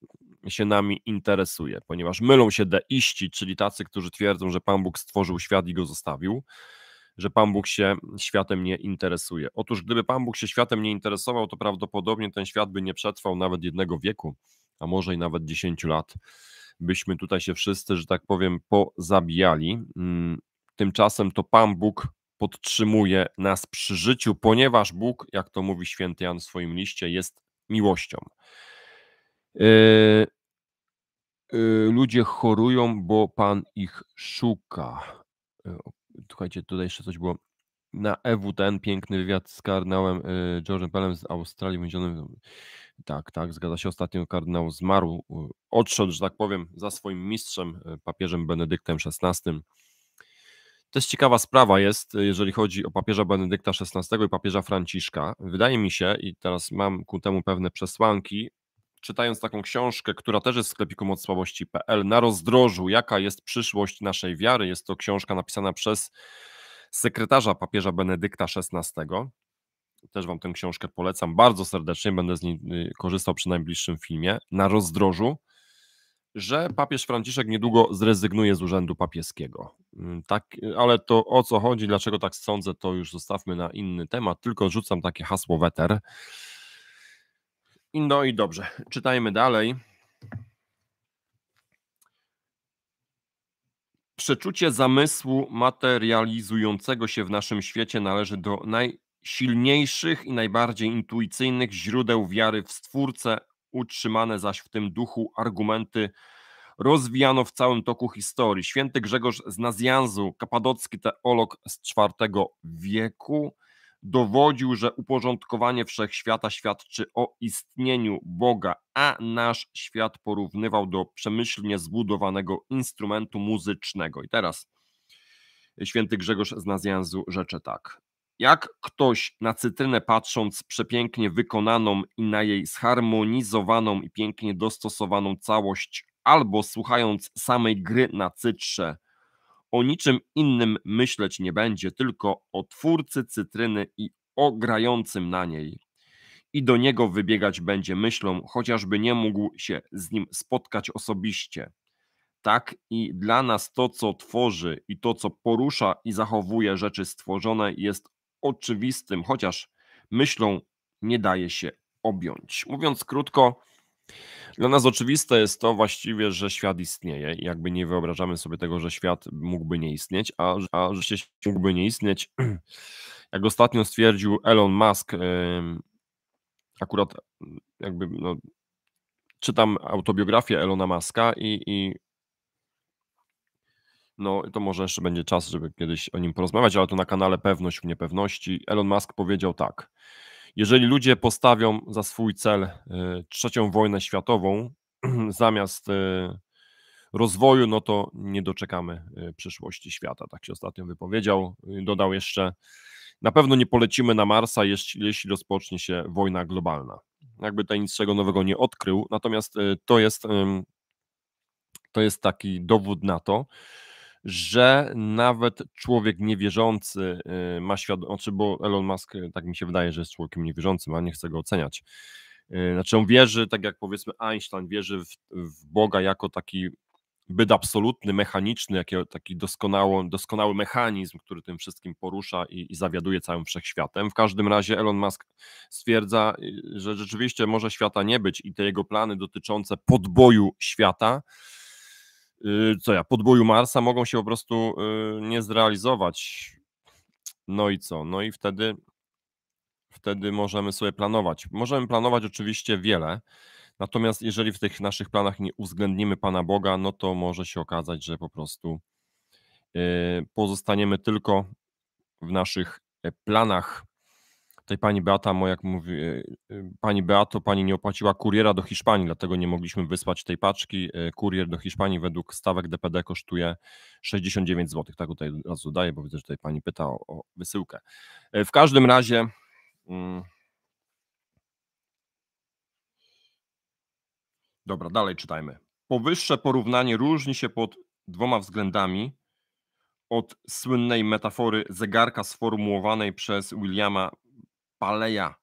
się nami interesuje, ponieważ mylą się deiści, czyli tacy, którzy twierdzą, że Pan Bóg stworzył świat i go zostawił, że Pan Bóg się światem nie interesuje. Otóż gdyby Pan Bóg się światem nie interesował, to prawdopodobnie ten świat by nie przetrwał nawet jednego wieku, a może i nawet dziesięciu lat. Byśmy tutaj się wszyscy, że tak powiem, pozabijali. Mm, tymczasem to Pan Bóg podtrzymuje nas przy życiu, ponieważ Bóg, jak to mówi święty Jan w swoim liście, jest miłością. E, e, ludzie chorują, bo Pan ich szuka. E, słuchajcie, tutaj jeszcze coś było. Na EWTN piękny wywiad z kardynałem y, George'em Pelem z Australii Więzionym. No, tak, tak, zgadza się. Ostatnio kardynał zmarł, y, odszedł, że tak powiem, za swoim mistrzem, y, papieżem Benedyktem XVI. Też ciekawa sprawa jest, jeżeli chodzi o papieża Benedykta XVI i papieża Franciszka. Wydaje mi się, i teraz mam ku temu pewne przesłanki, czytając taką książkę, która też jest w sklepiku moc słabości.pl, na rozdrożu, jaka jest przyszłość naszej wiary. Jest to książka napisana przez sekretarza papieża Benedykta XVI. Też Wam tę książkę polecam bardzo serdecznie, będę z niej y, korzystał przy najbliższym filmie. Na rozdrożu, że papież Franciszek niedługo zrezygnuje z urzędu papieskiego. Mm, tak, y, ale to o co chodzi, dlaczego tak sądzę, to już zostawmy na inny temat, tylko rzucam takie hasło weter. No i dobrze, czytajmy dalej. Przeczucie zamysłu materializującego się w naszym świecie należy do najsilniejszych i najbardziej intuicyjnych źródeł wiary w Stwórcę. Utrzymane zaś w tym duchu argumenty rozwijano w całym toku historii. Święty Grzegorz z Nazjanzu, kapadocki teolog z IV wieku, dowodził, że uporządkowanie wszechświata świadczy o istnieniu Boga, a nasz świat porównywał do przemyślnie zbudowanego instrumentu muzycznego. I teraz święty Grzegorz z Nazjanzu rzecze tak. Jak ktoś na cytrynę patrząc przepięknie wykonaną i na jej zharmonizowaną i pięknie dostosowaną całość, albo słuchając samej gry na cytrze, o niczym innym myśleć nie będzie, tylko o twórcy cytryny i o grającym na niej. I do niego wybiegać będzie myślą, chociażby nie mógł się z nim spotkać osobiście. Tak i dla nas to, co tworzy i to, co porusza i zachowuje rzeczy stworzone, jest oczywistym, chociaż myślą nie daje się objąć. Mówiąc krótko, dla nas oczywiste jest to właściwie, że świat istnieje. Jakby nie wyobrażamy sobie tego, że świat mógłby nie istnieć, a, a że się mógłby nie istnieć. Jak ostatnio stwierdził Elon Musk, akurat jakby no, czytam autobiografię Elona Muska i, i no to może jeszcze będzie czas, żeby kiedyś o nim porozmawiać, ale to na kanale Pewność w Niepewności. Elon Musk powiedział tak. Jeżeli ludzie postawią za swój cel y, trzecią wojnę światową zamiast y, rozwoju, no to nie doczekamy y, przyszłości świata. Tak się ostatnio wypowiedział. Dodał jeszcze, na pewno nie polecimy na Marsa, jeśli, rozpocznie się wojna globalna. Jakby tutaj niczego nowego nie odkrył, natomiast to jest, to jest taki dowód na to, że nawet człowiek niewierzący y, ma świadomość, znaczy, bo Elon Musk, y, tak mi się wydaje, że jest człowiekiem niewierzącym, a nie chcę go oceniać. Y, znaczy on wierzy, tak jak powiedzmy Einstein, wierzy w, w Boga jako taki byt absolutny, mechaniczny, jako taki doskonały, doskonały mechanizm, który tym wszystkim porusza i, i, zawiaduje całym wszechświatem. W każdym razie Elon Musk stwierdza, że rzeczywiście może świata nie być i te jego plany dotyczące podboju świata Y, co ja, podboju Marsa mogą się po prostu y, nie zrealizować. No i co? No i wtedy, wtedy możemy sobie planować. Możemy planować oczywiście wiele, natomiast jeżeli w tych naszych planach nie uwzględnimy Pana Boga, no to może się okazać, że po prostu y, pozostaniemy tylko w naszych e, planach Tutaj pani Beata jak mówi, e, e, pani Beato, pani nie opłaciła kuriera do Hiszpanii, dlatego nie mogliśmy wysłać tej paczki. E, kurier do Hiszpanii według stawek DPD kosztuje 69 zł. Tak tutaj raz dodaję bo widzę, że tutaj pani pyta o, o wysyłkę. W każdym razie... Mm, dobra, dalej czytajmy. Powyższe porównanie różni się pod dwoma względami od słynnej metafory zegarka sformułowanej przez Williama Paleja.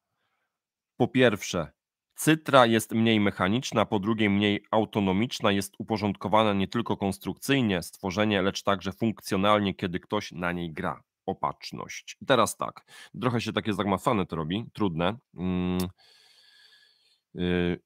Po pierwsze, Cytra jest mniej mechaniczna, po drugie mniej autonomiczna, jest uporządkowana nie tylko konstrukcyjnie stworzenie, lecz także funkcjonalnie, kiedy ktoś na niej gra. Opatrzność. Teraz tak, trochę się takie zagmatwane to robi, trudne. Mm. Y,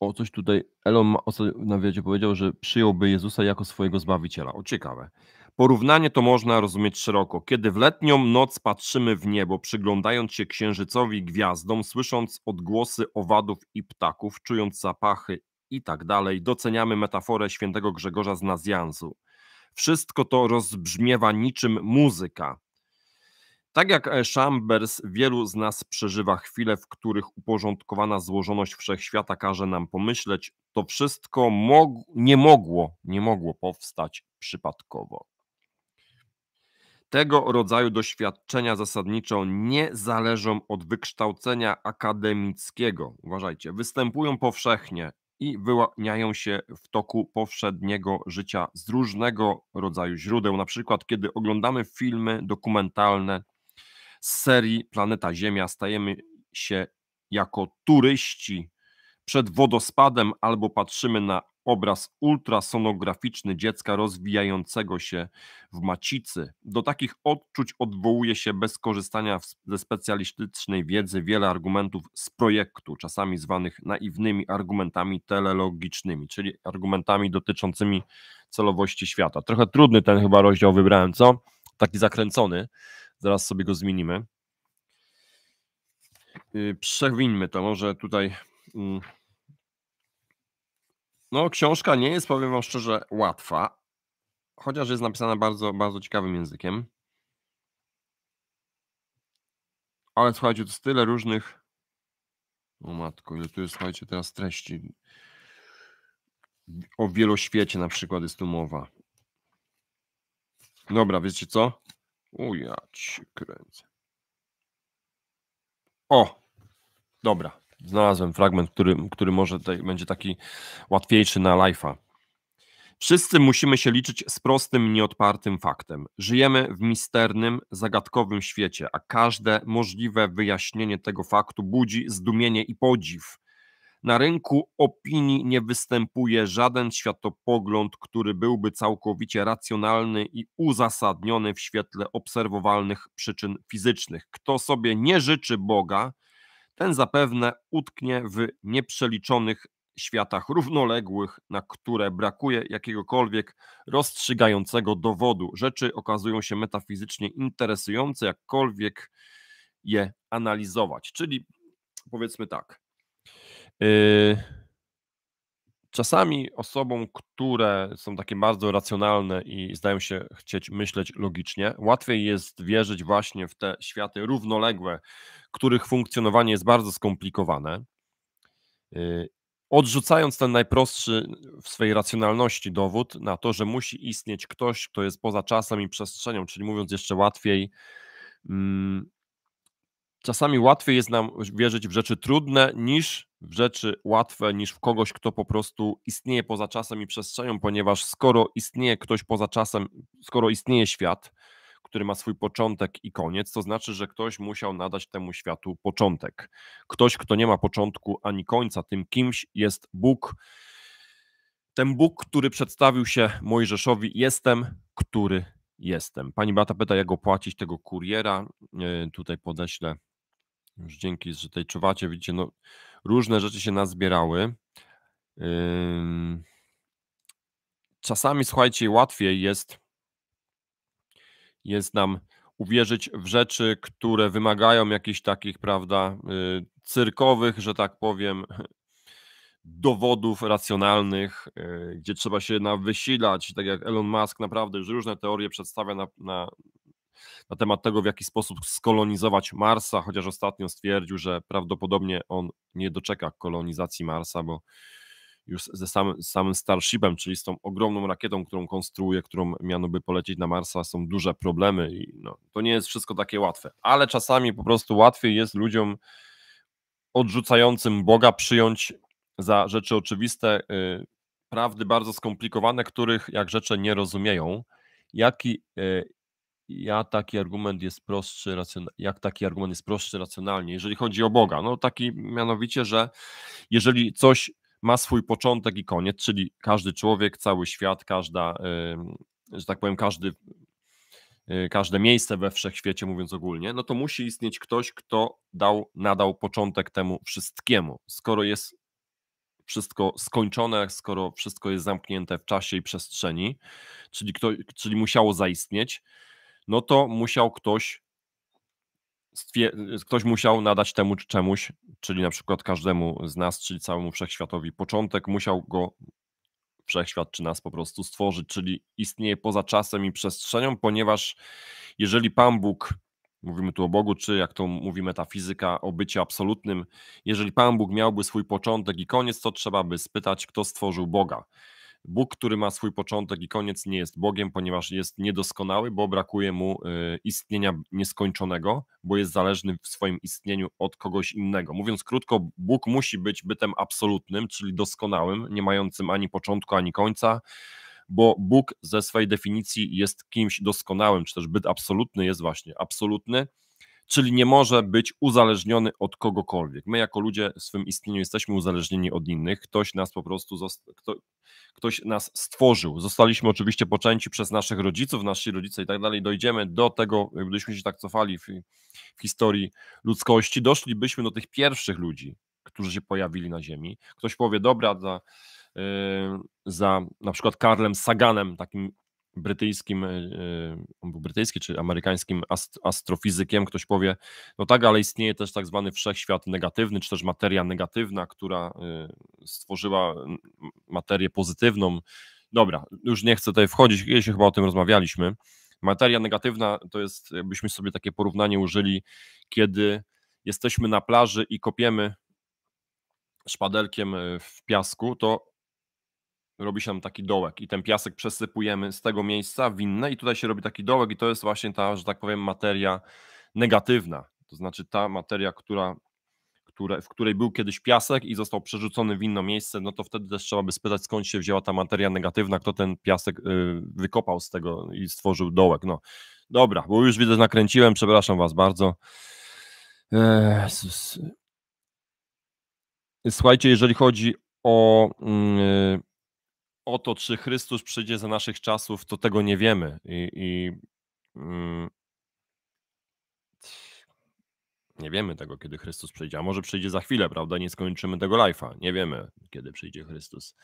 o, coś tutaj Elon na wiecie powiedział, że przyjąłby Jezusa jako swojego Zbawiciela. O, ciekawe. Porównanie to można rozumieć szeroko. Kiedy w letnią noc patrzymy w niebo, przyglądając się księżycowi gwiazdom, słysząc odgłosy owadów i ptaków, czując zapachy i tak dalej, doceniamy metaforę świętego Grzegorza z Nazjanzu. Wszystko to rozbrzmiewa niczym muzyka. Tak jak e, Chambers, wielu z nas przeżywa chwile, w których uporządkowana złożoność wszechświata każe nam pomyśleć, to wszystko mog nie mogło, nie mogło powstać przypadkowo. Tego rodzaju doświadczenia zasadniczo nie zależą od wykształcenia akademickiego. Uważajcie, występują powszechnie i wyłaniają się w toku powszedniego życia z różnego rodzaju źródeł, na przykład kiedy oglądamy filmy dokumentalne z serii Planeta Ziemia, stajemy się jako turyści przed wodospadem albo patrzymy na obraz ultrasonograficzny dziecka rozwijającego się w macicy. Do takich odczuć odwołuje się bez korzystania ze specjalistycznej wiedzy wiele argumentów z projektu, czasami zwanych naiwnymi argumentami teleologicznymi, czyli argumentami dotyczącymi celowości świata. Trochę trudny ten chyba rozdział wybrałem, co? Taki zakręcony. Zaraz sobie go zmienimy. Y, Przewińmy to, może tutaj. Mm, no, książka nie jest, powiem wam szczerze, łatwa, chociaż jest napisana bardzo, bardzo ciekawym językiem. Ale słuchajcie, to jest tyle różnych. O matko, ile tu jest, słuchajcie, teraz treści. O wieloświecie na przykład jest tu mowa. Dobra, wiecie co? Ujać kręcę. O! Dobra. Znalazłem fragment, który, który może tak, będzie taki łatwiejszy na life'a. Wszyscy musimy się liczyć z prostym, nieodpartym faktem. Żyjemy w misternym, zagadkowym świecie, a każde możliwe wyjaśnienie tego faktu budzi zdumienie i podziw. Na rynku opinii nie występuje żaden światopogląd, który byłby całkowicie racjonalny i uzasadniony w świetle obserwowalnych przyczyn fizycznych. Kto sobie nie życzy Boga, ten zapewne utknie w nieprzeliczonych światach równoległych, na które brakuje jakiegokolwiek rozstrzygającego dowodu. Rzeczy okazują się metafizycznie interesujące, jakkolwiek je analizować. Czyli powiedzmy tak. Yy czasami osobom, które są takie bardzo racjonalne i zdają się chcieć myśleć logicznie, łatwiej jest wierzyć właśnie w te światy równoległe, których funkcjonowanie jest bardzo skomplikowane. Y, odrzucając ten najprostszy w swojej racjonalności dowód na to, że musi istnieć ktoś, kto jest poza czasem i przestrzenią, czyli mówiąc jeszcze łatwiej, mm, czasami łatwiej jest nam wierzyć w rzeczy trudne niż w rzeczy łatwe niż w kogoś, kto po prostu istnieje poza czasem i przestrzenią, ponieważ skoro istnieje ktoś poza czasem, skoro istnieje świat, który ma swój początek i koniec, to znaczy, że ktoś musiał nadać temu światu początek. Ktoś, kto nie ma początku ani końca, tym kimś jest Bóg. Ten Bóg, który przedstawił się Mojżeszowi, jestem, który jestem. Pani Bata pyta, jak opłacić tego kuriera. E, tutaj podeślę już dzięki, że tej czuwacie. Widzicie, no różne rzeczy się nazbierały. Czasami, słuchajcie, łatwiej jest, jest nam uwierzyć w rzeczy, które wymagają jakichś takich, prawda, y, cyrkowych, że tak powiem, dowodów racjonalnych, y, gdzie trzeba się na wysilać, tak jak Elon Musk naprawdę już różne teorie przedstawia na, na, na temat tego, w jaki sposób skolonizować Marsa, chociaż ostatnio stwierdził, że prawdopodobnie on nie doczeka kolonizacji Marsa, bo już ze samym, samym Starshipem, czyli z tą ogromną rakietą, którą konstruuje, którą miano by polecieć na Marsa, są duże problemy i no, to nie jest wszystko takie łatwe. Ale czasami po prostu łatwiej jest ludziom odrzucającym Boga przyjąć za rzeczy oczywiste y, prawdy bardzo skomplikowane, których jak rzeczy nie rozumieją, jaki y, ja taki argument jest prostszy, jak taki argument jest prostszy racjonalnie, jeżeli chodzi o Boga. No taki mianowicie, że jeżeli coś ma swój początek i koniec, czyli każdy człowiek, cały świat, każda, że tak powiem, każdy, e, każde miejsce we wszechświecie, mówiąc ogólnie, no to musi istnieć ktoś, kto dał, nadał początek temu wszystkiemu. Skoro jest wszystko skończone, skoro wszystko jest zamknięte w czasie i przestrzeni, czyli, kto, czyli musiało zaistnieć, no to musiał ktoś ktoś musiał nadać temu czy czemuś, czyli na przykład każdemu z nas, czyli całemu wszechświatowi początek, musiał go wszechświat czy nas po prostu stworzyć, czyli istnieje poza czasem i przestrzenią, ponieważ jeżeli Pan Bóg, mówimy tu o Bogu, czy jak to mówi metafizyka, o bycie absolutnym, jeżeli Pan Bóg miałby swój początek i koniec, to trzeba by spytać, kto stworzył Boga. Bóg, który ma swój początek i koniec, nie jest Bogiem, ponieważ jest niedoskonały, bo brakuje mu y, istnienia nieskończonego, bo jest zależny w swoim istnieniu od kogoś innego. Mówiąc krótko, Bóg musi być bytem absolutnym, czyli doskonałym, nie mającym ani początku, ani końca bo Bóg ze swojej definicji jest kimś doskonałym, czy też byt absolutny jest właśnie absolutny, czyli nie może być uzależniony od kogokolwiek. My jako ludzie w swym istnieniu jesteśmy uzależnieni od innych. Ktoś nas po prostu kto, ktoś nas stworzył. Zostaliśmy oczywiście poczęci przez naszych rodziców, nasi rodzice i tak dalej. Dojdziemy do tego, gdybyśmy się tak cofali w, w historii ludzkości, doszlibyśmy do tych pierwszych ludzi, którzy się pojawili na Ziemi. Ktoś powie, dobra, za, yy, za na przykład Karlem Saganem, takim brytyjskim, e, e, był brytyjski czy amerykańskim ast astrofizykiem, ktoś powie, no tak, ale istnieje też tak zwany wszechświat negatywny, czy też materia negatywna, która e, stworzyła materię pozytywną. Dobra, już nie chcę tutaj wchodzić, jeśli chyba o tym rozmawialiśmy. Materia negatywna to jest, byśmy sobie takie porównanie użyli, kiedy jesteśmy na plaży i kopiemy szpadelkiem w piasku, to robi się nam taki dołek i ten piasek przesypujemy z tego miejsca w inne i tutaj się robi taki dołek i to jest właśnie ta, że tak powiem, materia negatywna. To znaczy ta materia, która, które, w której był kiedyś piasek i został przerzucony w inne miejsce, no to wtedy też trzeba by spytać, skąd się wzięła ta materia negatywna, kto ten piasek y, wykopał z tego i stworzył dołek. No dobra, bo już widzę, nakręciłem, przepraszam Was bardzo. Jezus. Eee, słuchajcie, jeżeli chodzi o. Mm, y, o to, czy Chrystus przyjdzie za naszych czasów, to tego nie wiemy. I, i mm, nie wiemy tego, kiedy Chrystus przyjdzie. A może przyjdzie za chwilę, prawda? Nie skończymy tego live'a. Nie wiemy, kiedy przyjdzie Chrystus.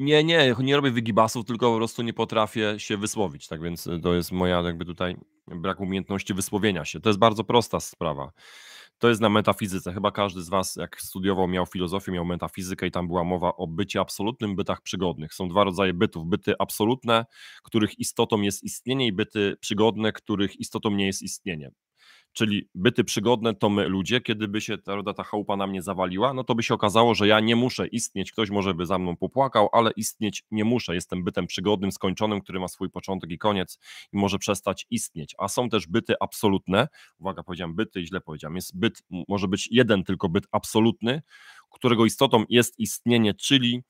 Nie, nie, nie robię wygibasów, tylko po prostu nie potrafię się wysłowić. Tak więc e, to jest moja jakby tutaj brak umiejętności wysłowienia się. To jest bardzo prosta sprawa. To jest na metafizyce. Chyba każdy z Was, jak studiował, miał filozofię, miał metafizykę i tam była mowa o bycie absolutnym, bytach przygodnych. Są dwa rodzaje bytów. Byty absolutne, których istotą jest istnienie i byty przygodne, których istotą nie jest istnienie czyli byty przygodne to my ludzie, kiedyby się ta, ta chałupa na mnie zawaliła, no to by się okazało, że ja nie muszę istnieć, ktoś może by za mną popłakał, ale istnieć nie muszę, jestem bytem przygodnym, skończonym, który ma swój początek i koniec i może przestać istnieć, a są też byty absolutne, uwaga, powiedziałem byty, źle powiedziałem, jest byt, może być jeden tylko byt absolutny, którego istotą jest istnienie, czyli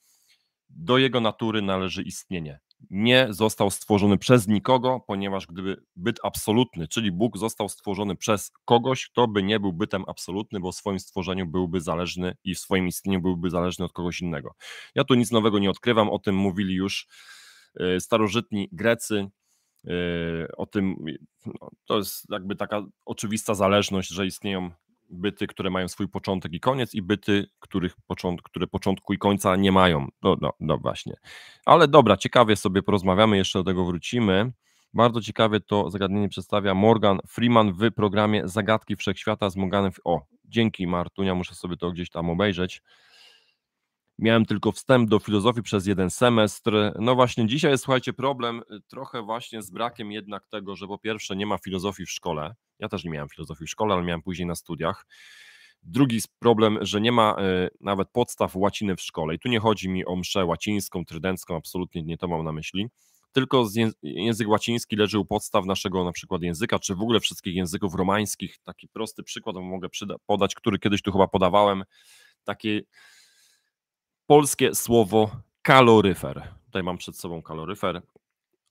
do jego natury należy istnienie nie został stworzony przez nikogo, ponieważ gdyby byt absolutny, czyli Bóg został stworzony przez kogoś, to by nie był bytem absolutny, bo w swoim stworzeniu byłby zależny i w swoim istnieniu byłby zależny od kogoś innego. Ja tu nic nowego nie odkrywam, o tym mówili już e, starożytni Grecy, e, o tym, no, to jest jakby taka oczywista zależność, że istnieją byty, które mają swój początek i koniec, i byty, których począt, które początku i końca nie mają. No, no, no właśnie. Ale dobra, ciekawie sobie porozmawiamy, jeszcze do tego wrócimy. Bardzo ciekawie to zagadnienie przedstawia Morgan Freeman w programie Zagadki Wszechświata z Morganem. O, dzięki Martunia, muszę sobie to gdzieś tam obejrzeć. Miałem tylko wstęp do filozofii przez jeden semestr. No właśnie, dzisiaj jest, słuchajcie, problem y, trochę właśnie z brakiem jednak tego, że po pierwsze nie ma filozofii w szkole. Ja też nie miałem filozofii w szkole, ale miałem później na studiach. Drugi problem, że nie ma y, nawet podstaw łaciny w szkole. I tu nie chodzi mi o mszę łacińską, trydencką, absolutnie nie to mam na myśli. Tylko język łaciński leży u podstaw naszego na przykład języka, czy w ogóle wszystkich języków romańskich. Taki prosty przykład mogę podać, który kiedyś tu chyba podawałem. Takie polskie słowo kaloryfer. Tutaj mam przed sobą kaloryfer.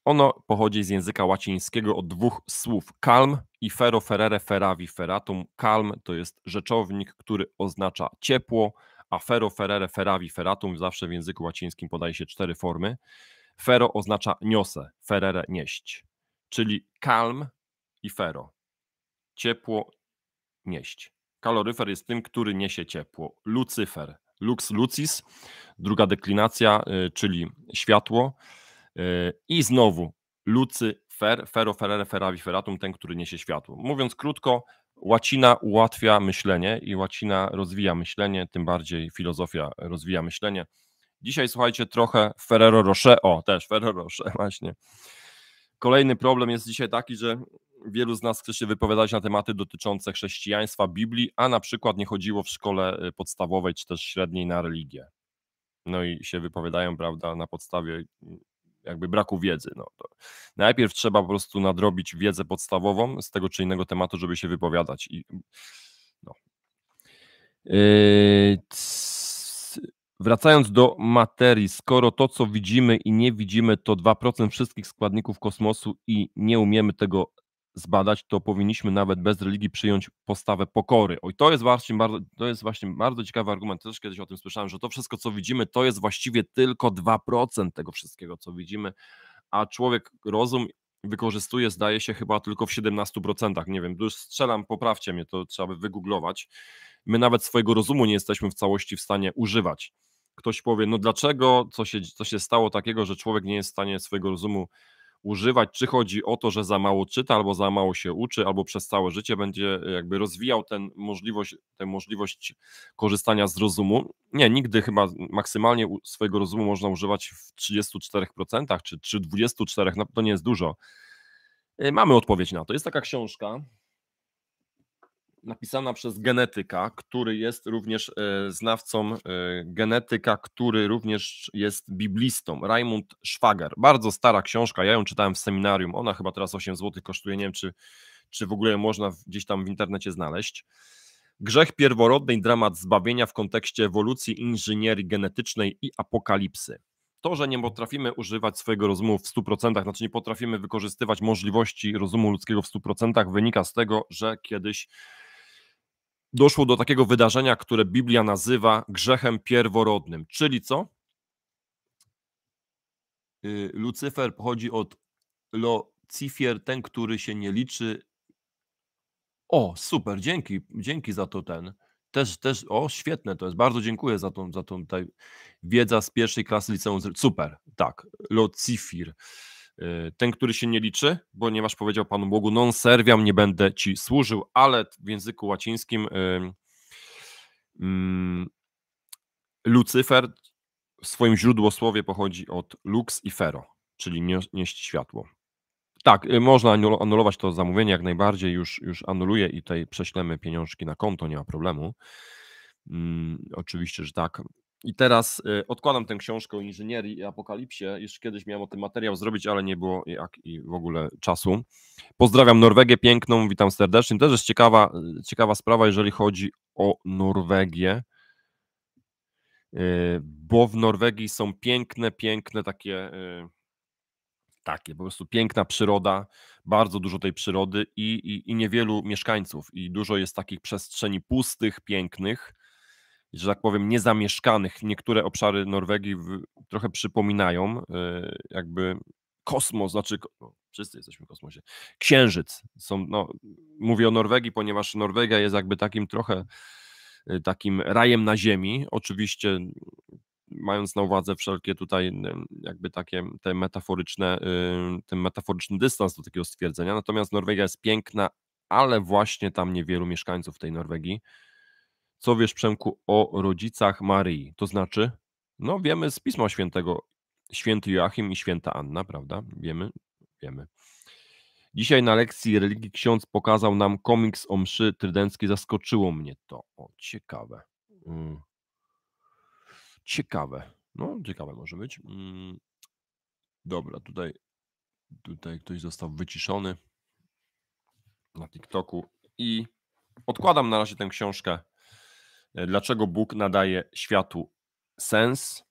Ono pochodzi z języka łacińskiego od dwóch słów calm i ferro ferrere ferravi ferratum. Calm to jest rzeczownik, który oznacza ciepło, a ferro ferrere ferravi ferratum zawsze w języku łacińskim podaje się cztery formy. Ferro oznacza niosę, ferrere nieść, czyli calm i ferro. Ciepło nieść. Kaloryfer jest tym, który niesie ciepło. Lucyfer lux lucis, druga deklinacja, y, czyli światło y, i znowu lucy fer ferro ferrere feravi ferratum, ten, który niesie światło. Mówiąc krótko, łacina ułatwia myślenie i łacina rozwija myślenie, tym bardziej filozofia rozwija myślenie. Dzisiaj słuchajcie trochę Ferrero Rocher, o też Ferrero Rocher właśnie. Kolejny problem jest dzisiaj taki, że wielu z nas chce się wypowiadać na tematy dotyczące chrześcijaństwa, Biblii, a na przykład nie chodziło w szkole y, podstawowej czy też średniej na religię. No i się wypowiadają, prawda, na podstawie y, jakby braku wiedzy. No to najpierw trzeba po prostu nadrobić wiedzę podstawową z tego czy innego tematu, żeby się wypowiadać. I, no. Yy, Wracając do materii, skoro to, co widzimy i nie widzimy, to 2% wszystkich składników kosmosu i nie umiemy tego zbadać, to powinniśmy nawet bez religii przyjąć postawę pokory. Oj, to jest właśnie bardzo, to jest właśnie bardzo ciekawy argument. Też kiedyś o tym słyszałem, że to wszystko, co widzimy, to jest właściwie tylko 2% tego wszystkiego, co widzimy, a człowiek, rozum wykorzystuje, zdaje się, chyba tylko w 17%. Nie wiem, już strzelam, poprawcie mnie, to trzeba by wygooglować. My nawet swojego rozumu nie jesteśmy w całości w stanie używać. Ktoś powie, no dlaczego, co się, co się stało takiego, że człowiek nie jest w stanie swojego rozumu używać, czy chodzi o to, że za mało czyta, albo za mało się uczy, albo przez całe życie będzie e, jakby rozwijał ten możliwość, tę możliwość korzystania z rozumu. Nie, nigdy chyba maksymalnie swojego rozumu można używać w 34% czy, 24%, no to nie jest dużo. E, mamy odpowiedź na to. Jest taka książka, napisana przez genetyka, który jest również e, znawcą e, genetyka, który również jest biblistą, Raymond Schwager. Bardzo stara książka, ja ją czytałem w seminarium, ona chyba teraz 8 zł kosztuje, nie wiem czy, czy w ogóle ją można gdzieś tam w internecie znaleźć. Grzech pierworodny i dramat zbawienia w kontekście ewolucji inżynierii genetycznej i apokalipsy. To, że nie potrafimy używać swojego rozumu w 100%, znaczy nie potrafimy wykorzystywać możliwości rozumu ludzkiego w 100%, wynika z tego, że kiedyś doszło do takiego wydarzenia, które Biblia nazywa grzechem pierworodnym. Czyli co? Y, Lucyfer pochodzi od Locifer, ten, który się nie liczy. O, super, dzięki, dzięki za to ten. Też, też, o, świetne to jest. Bardzo dziękuję za tą, za tą tutaj wiedzę z pierwszej klasy liceum. Super, tak, Locifer. Y, ten, który się nie liczy, bo nie masz powiedział Panu Bogu, non serviam, nie będę ci służył, ale w języku łacińskim y, mm, Lucyfer w swoim źródłosłowie pochodzi od lux i fero, czyli nieść światło. Tak, y, można anulować to zamówienie jak najbardziej, już, już anuluję i tutaj prześlemy pieniążki na konto, nie ma problemu. Mm, oczywiście, że tak. I teraz y, odkładam tę książkę o inżynierii i apokalipsie. Jeszcze kiedyś miałem o tym materiał zrobić, ale nie było jak i w ogóle czasu. Pozdrawiam Norwegię piękną, witam serdecznie. Też jest ciekawa, y, ciekawa sprawa, jeżeli chodzi o Norwegię, y, bo w Norwegii są piękne, piękne takie takie, po prostu piękna przyroda, bardzo dużo tej przyrody i, i, i niewielu mieszkańców. I dużo jest takich przestrzeni pustych, pięknych, że tak powiem, niezamieszkanych. Niektóre obszary Norwegii w, trochę przypominają e, jakby kosmos, znaczy no, wszyscy jesteśmy w kosmosie, księżyc. Są, no, mówię o Norwegii, ponieważ Norwegia jest jakby takim trochę e, takim rajem na ziemi. Oczywiście mając na uwadze wszelkie tutaj jakby takie te metaforyczne, e, ten metaforyczny dystans do takiego stwierdzenia. Natomiast Norwegia jest piękna, ale właśnie tam niewielu mieszkańców tej Norwegii co wiesz, Przemku, o rodzicach Maryi? To znaczy, no wiemy z Pisma Świętego, święty Joachim i święta Anna, prawda? Wiemy, wiemy. Dzisiaj na lekcji religii ksiądz pokazał nam komiks o mszy trydenckiej. Zaskoczyło mnie to. O, ciekawe. Mm. Ciekawe. No, ciekawe może być. Mm. Dobra, tutaj, tutaj ktoś został wyciszony na TikToku i odkładam na razie tę książkę. E, dlaczego Bóg nadaje światu sens?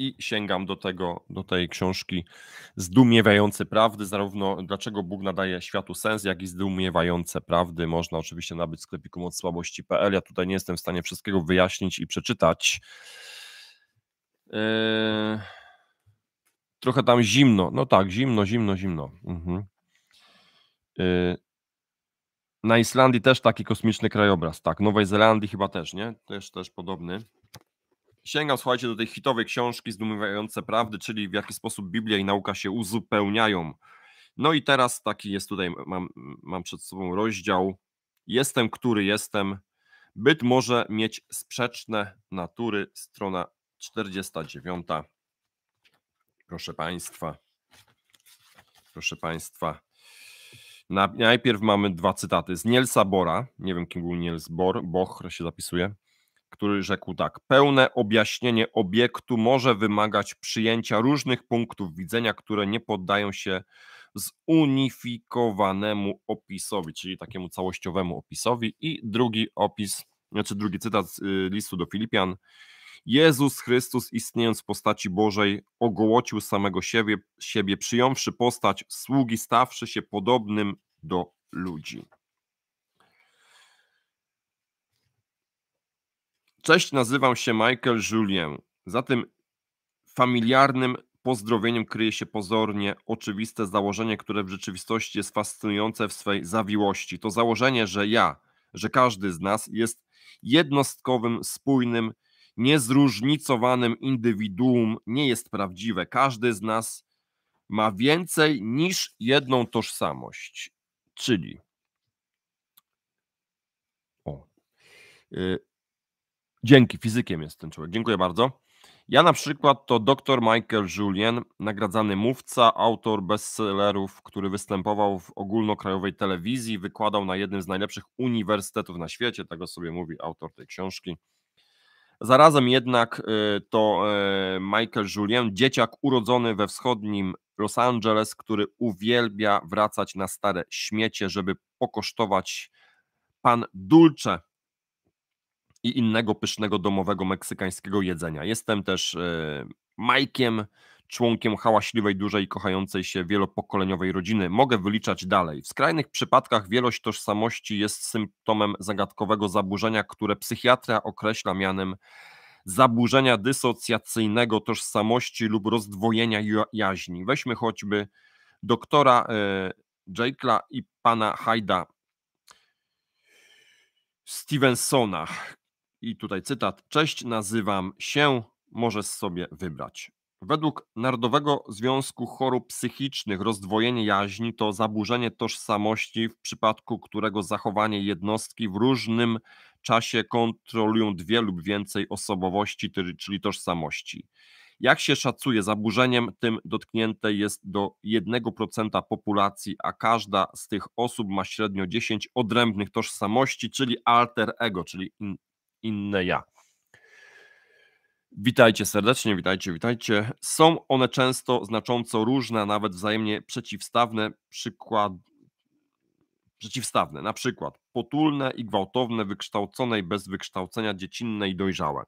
I sięgam do tego, do tej książki Zdumiewające prawdy, zarówno dlaczego Bóg nadaje światu sens, jak i zdumiewające prawdy. Można oczywiście nabyć w sklepiku moc Ja tutaj nie jestem w stanie wszystkiego wyjaśnić i przeczytać. E, trochę tam zimno. No tak, zimno, zimno, zimno. Mhm. E, na Islandii też taki kosmiczny krajobraz, tak. Nowej Zelandii chyba też, nie? Też, też podobny. Sięgam, słuchajcie, do tej hitowej książki Zdumiewające Prawdy, czyli w jaki sposób Biblia i nauka się uzupełniają. No i teraz taki jest tutaj, mam, mam przed sobą rozdział Jestem, który jestem. Byt może mieć sprzeczne natury, strona 49. Proszę Państwa, proszę Państwa, Najpierw mamy dwa cytaty z Nielsa Bora, nie wiem kim był Niels Bor, Bohr się zapisuje, który rzekł tak: Pełne objaśnienie obiektu może wymagać przyjęcia różnych punktów widzenia, które nie poddają się zunifikowanemu opisowi, czyli takiemu całościowemu opisowi. I drugi opis, znaczy drugi cytat z y, listu do Filipian. Jezus Chrystus, istniejąc w postaci Bożej, ogołocił samego siebie, siebie przyjąwszy postać sługi, stawszy się podobnym do ludzi. Cześć, nazywam się Michael Julien. Za tym familiarnym pozdrowieniem kryje się pozornie oczywiste założenie, które w rzeczywistości jest fascynujące w swej zawiłości. To założenie, że ja, że każdy z nas jest jednostkowym, spójnym, niezróżnicowanym indywiduum nie jest prawdziwe. Każdy z nas ma więcej niż jedną tożsamość, czyli o, y, dzięki, fizykiem jest ten człowiek. Dziękuję bardzo. Ja na przykład to dr Michael Julien, nagradzany mówca, autor bestsellerów, który występował w ogólnokrajowej telewizji, wykładał na jednym z najlepszych uniwersytetów na świecie, tego sobie mówi autor tej książki. Zarazem jednak y, to e, Michael Julien, dzieciak urodzony we wschodnim Los Angeles, który uwielbia wracać na stare śmiecie, żeby pokosztować pan dulce i innego pysznego domowego meksykańskiego jedzenia. Jestem też e, Majkiem członkiem hałaśliwej, dużej, kochającej się wielopokoleniowej rodziny. Mogę wyliczać dalej. W skrajnych przypadkach wielość tożsamości jest symptomem zagadkowego zaburzenia, które psychiatra określa mianem zaburzenia dysocjacyjnego tożsamości lub rozdwojenia jaźni. Weźmy choćby doktora e, Jekyla i pana Hyda Stevensona. I tutaj cytat: Cześć, nazywam się, możesz sobie wybrać. Według Narodowego Związku Chorób Psychicznych rozdwojenie jaźni to zaburzenie tożsamości, w przypadku którego zachowanie jednostki w różnym czasie kontrolują dwie lub więcej osobowości, czyli tożsamości. Jak się szacuje, zaburzeniem tym dotknięte jest do 1% populacji, a każda z tych osób ma średnio 10 odrębnych tożsamości, czyli alter ego, czyli in, inne ja. Witajcie serdecznie, witajcie, witajcie. Są one często znacząco różne, nawet wzajemnie przeciwstawne. Przykład, przeciwstawne, na przykład potulne i gwałtowne, wykształcone i bez wykształcenia, dziecinne i dojrzałe.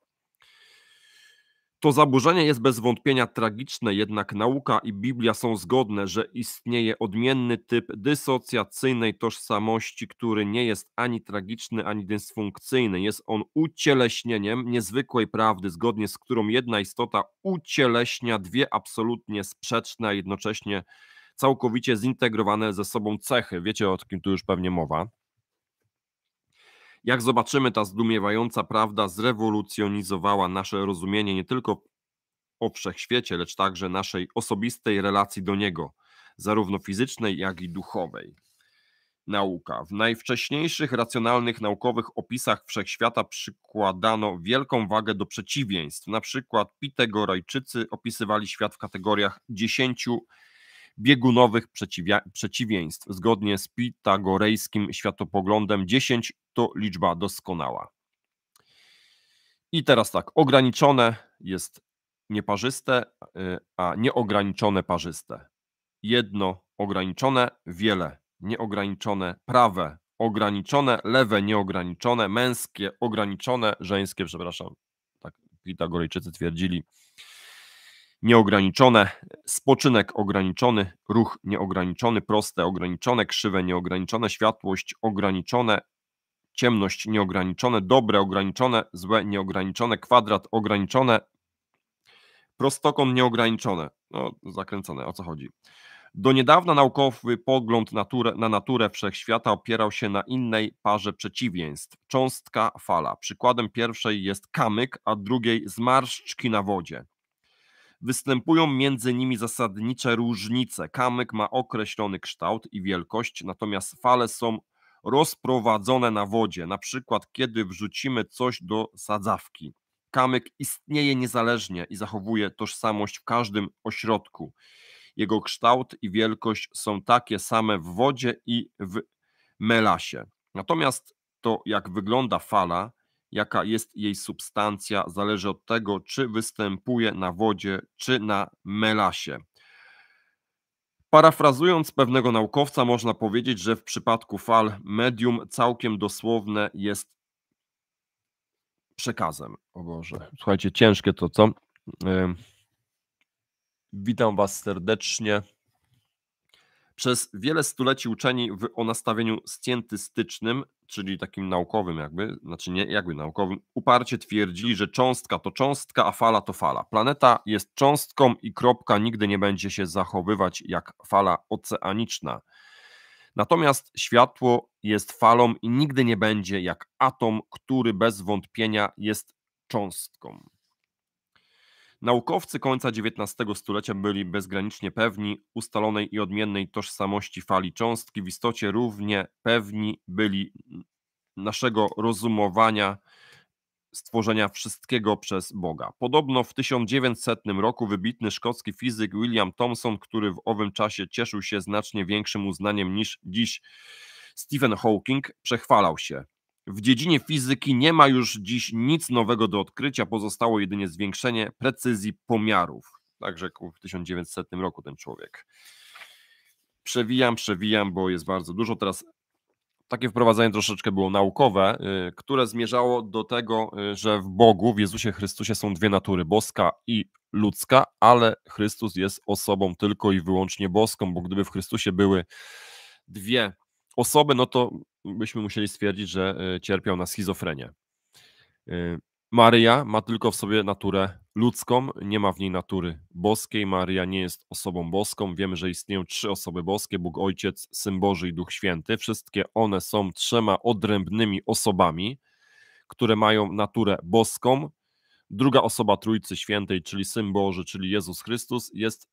To zaburzenie jest bez wątpienia tragiczne, jednak nauka i Biblia są zgodne, że istnieje odmienny typ dysocjacyjnej tożsamości, który nie jest ani tragiczny, ani dysfunkcyjny. Jest on ucieleśnieniem niezwykłej prawdy, zgodnie z którą jedna istota ucieleśnia dwie absolutnie sprzeczne, a jednocześnie całkowicie zintegrowane ze sobą cechy. Wiecie, o kim tu już pewnie mowa. Jak zobaczymy, ta zdumiewająca prawda zrewolucjonizowała nasze rozumienie nie tylko o wszechświecie, lecz także naszej osobistej relacji do niego, zarówno fizycznej, jak i duchowej. Nauka. W najwcześniejszych racjonalnych naukowych opisach wszechświata przykładano wielką wagę do przeciwieństw. Na przykład Pitagorajczycy opisywali świat w kategoriach dziesięciu biegunowych przeciwieństw. Zgodnie z pitagorejskim światopoglądem 10 to liczba doskonała. I teraz tak, ograniczone jest nieparzyste, y, a nieograniczone parzyste. Jedno ograniczone, wiele nieograniczone, prawe ograniczone, lewe nieograniczone, męskie ograniczone, żeńskie, przepraszam, tak Pitagorejczycy twierdzili, nieograniczone, spoczynek ograniczony, ruch nieograniczony, proste ograniczone, krzywe nieograniczone, światłość ograniczone, ciemność nieograniczone, dobre ograniczone, złe nieograniczone, kwadrat ograniczone, prostokąt nieograniczone. No, zakręcone, o co chodzi. Do niedawna naukowy pogląd naturę, na naturę wszechświata opierał się na innej parze przeciwieństw cząstka fala. Przykładem pierwszej jest kamyk, a drugiej zmarszczki na wodzie. Występują między nimi zasadnicze różnice. Kamyk ma określony kształt i wielkość, natomiast fale są rozprowadzone na wodzie. Na przykład, kiedy wrzucimy coś do sadzawki. Kamyk istnieje niezależnie i zachowuje tożsamość w każdym ośrodku. Jego kształt i wielkość są takie same w wodzie i w melasie. Natomiast to, jak wygląda fala, jaka jest jej substancja, zależy od tego, czy występuje na wodzie, czy na melasie. Parafrazując pewnego naukowca, można powiedzieć, że w przypadku fal medium całkiem dosłowne jest przekazem. O Boże, słuchajcie, ciężkie to co. Witam Was serdecznie. Przez wiele stuleci uczeni w, o nastawieniu scientystycznym, czyli takim naukowym jakby, znaczy nie jakby naukowym, uparcie twierdzili, że cząstka to cząstka, a fala to fala. Planeta jest cząstką i kropka nigdy nie będzie się zachowywać jak fala oceaniczna. Natomiast światło jest falą i nigdy nie będzie jak atom, który bez wątpienia jest cząstką. Naukowcy końca XIX stulecia byli bezgranicznie pewni ustalonej i odmiennej tożsamości fali cząstki, w istocie równie pewni byli naszego rozumowania stworzenia wszystkiego przez Boga. Podobno w 1900 roku wybitny szkocki fizyk William Thomson, który w owym czasie cieszył się znacznie większym uznaniem niż dziś Stephen Hawking, przechwalał się – w dziedzinie fizyki nie ma już dziś nic nowego do odkrycia, pozostało jedynie zwiększenie precyzji pomiarów. Tak rzekł w 1900 roku ten człowiek. Przewijam, przewijam, bo jest bardzo dużo. Teraz takie wprowadzenie troszeczkę było naukowe, y, które zmierzało do tego, y, że w Bogu, w Jezusie Chrystusie są dwie natury, boska i ludzka, ale Chrystus jest osobą tylko i wyłącznie boską, bo gdyby w Chrystusie były dwie osoby, no to byśmy musieli stwierdzić, że e, cierpiał na schizofrenię. E, Maryja ma tylko w sobie naturę ludzką, nie ma w niej natury boskiej. Maryja nie jest osobą boską. Wiemy, że istnieją trzy osoby boskie: Bóg Ojciec, Syn Boży i Duch Święty. Wszystkie one są trzema odrębnymi osobami, które mają naturę boską. Druga osoba Trójcy Świętej, czyli Syn Boży, czyli Jezus Chrystus, jest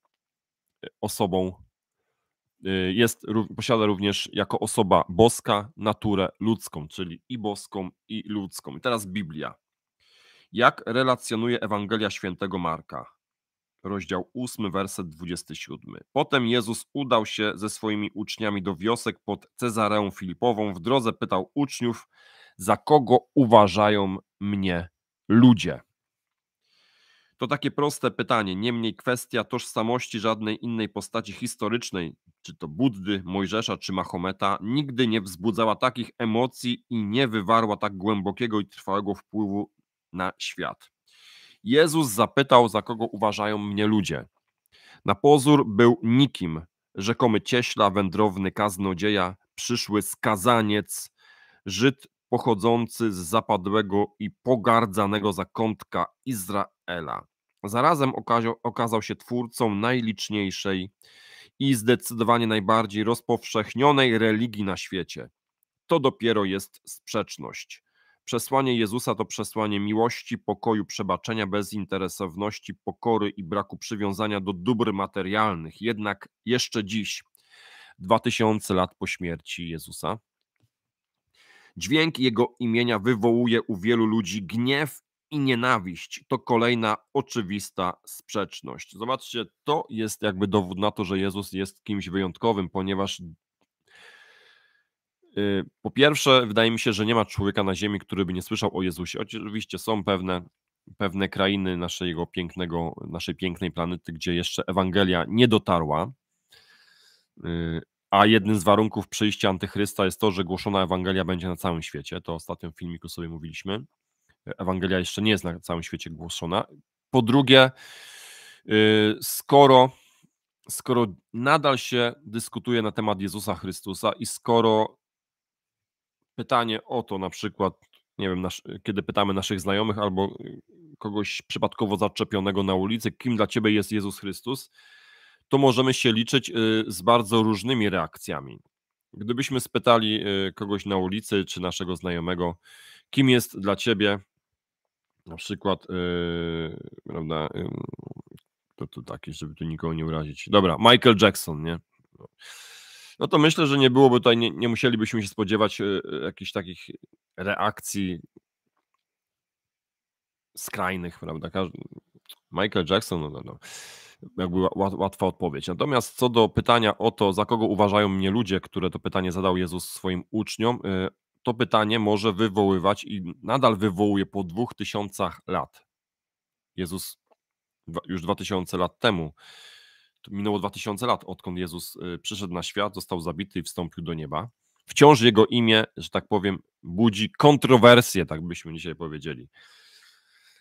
e, osobą Y, jest, posiada również jako osoba boska naturę ludzką, czyli i boską, i ludzką. I teraz Biblia. Jak relacjonuje Ewangelia Świętego Marka? Rozdział 8, werset 27. Potem Jezus udał się ze swoimi uczniami do wiosek pod Cezareą Filipową. W drodze pytał uczniów, za kogo uważają mnie ludzie. To takie proste pytanie, niemniej kwestia tożsamości żadnej innej postaci historycznej, czy to Buddy, Mojżesza czy Mahometa, nigdy nie wzbudzała takich emocji i nie wywarła tak głębokiego i trwałego wpływu na świat. Jezus zapytał, za kogo uważają mnie ludzie. Na pozór był nikim, rzekomy cieśla, wędrowny kaznodzieja, przyszły skazaniec, Żyd pochodzący z zapadłego i pogardzanego zakątka Izraela Ela. Zarazem okazał, okazał się twórcą najliczniejszej i zdecydowanie najbardziej rozpowszechnionej religii na świecie. To dopiero jest sprzeczność. Przesłanie Jezusa to przesłanie miłości, pokoju, przebaczenia, bezinteresowności, pokory i braku przywiązania do dóbr materialnych. Jednak jeszcze dziś, 2000 lat po śmierci Jezusa, dźwięk jego imienia wywołuje u wielu ludzi gniew i nienawiść to kolejna oczywista sprzeczność. Zobaczcie, to jest jakby dowód na to, że Jezus jest kimś wyjątkowym, ponieważ y, po pierwsze, wydaje mi się, że nie ma człowieka na ziemi, który by nie słyszał o Jezusie. Oczywiście są pewne, pewne krainy naszego pięknego, naszej pięknej planety, gdzie jeszcze Ewangelia nie dotarła. Y, a jednym z warunków przyjścia Antychrysta jest to, że głoszona Ewangelia będzie na całym świecie. To ostatnio w filmiku sobie mówiliśmy. Ewangelia jeszcze nie jest na całym świecie głoszona. Po drugie, y, skoro, skoro nadal się dyskutuje na temat Jezusa Chrystusa i skoro pytanie o to na przykład, nie wiem, nasz, kiedy pytamy naszych znajomych albo kogoś przypadkowo zaczepionego na ulicy, kim dla ciebie jest Jezus Chrystus, to możemy się liczyć y, z bardzo różnymi reakcjami. Gdybyśmy spytali y, kogoś na ulicy czy naszego znajomego, kim jest dla ciebie na przykład, yy, prawda, yy, to, to takie, żeby tu nikogo nie urazić. Dobra, Michael Jackson, nie? No, no to myślę, że nie byłoby tutaj, nie, nie musielibyśmy się spodziewać yy, yy jakichś takich reakcji skrajnych, prawda? Każdy, Michael Jackson, no, no, no jakby łatwa odpowiedź. Natomiast co do pytania o to, za kogo uważają mnie ludzie, które to pytanie zadał Jezus swoim uczniom, yy, to pytanie może wywoływać i nadal wywołuje po dwóch tysiącach lat. Jezus już dwa tysiące lat temu. minęło dwa tysiące lat, odkąd Jezus y, przyszedł na świat, został zabity i wstąpił do nieba. Wciąż jego imię, że tak powiem, budzi kontrowersje, tak byśmy dzisiaj powiedzieli.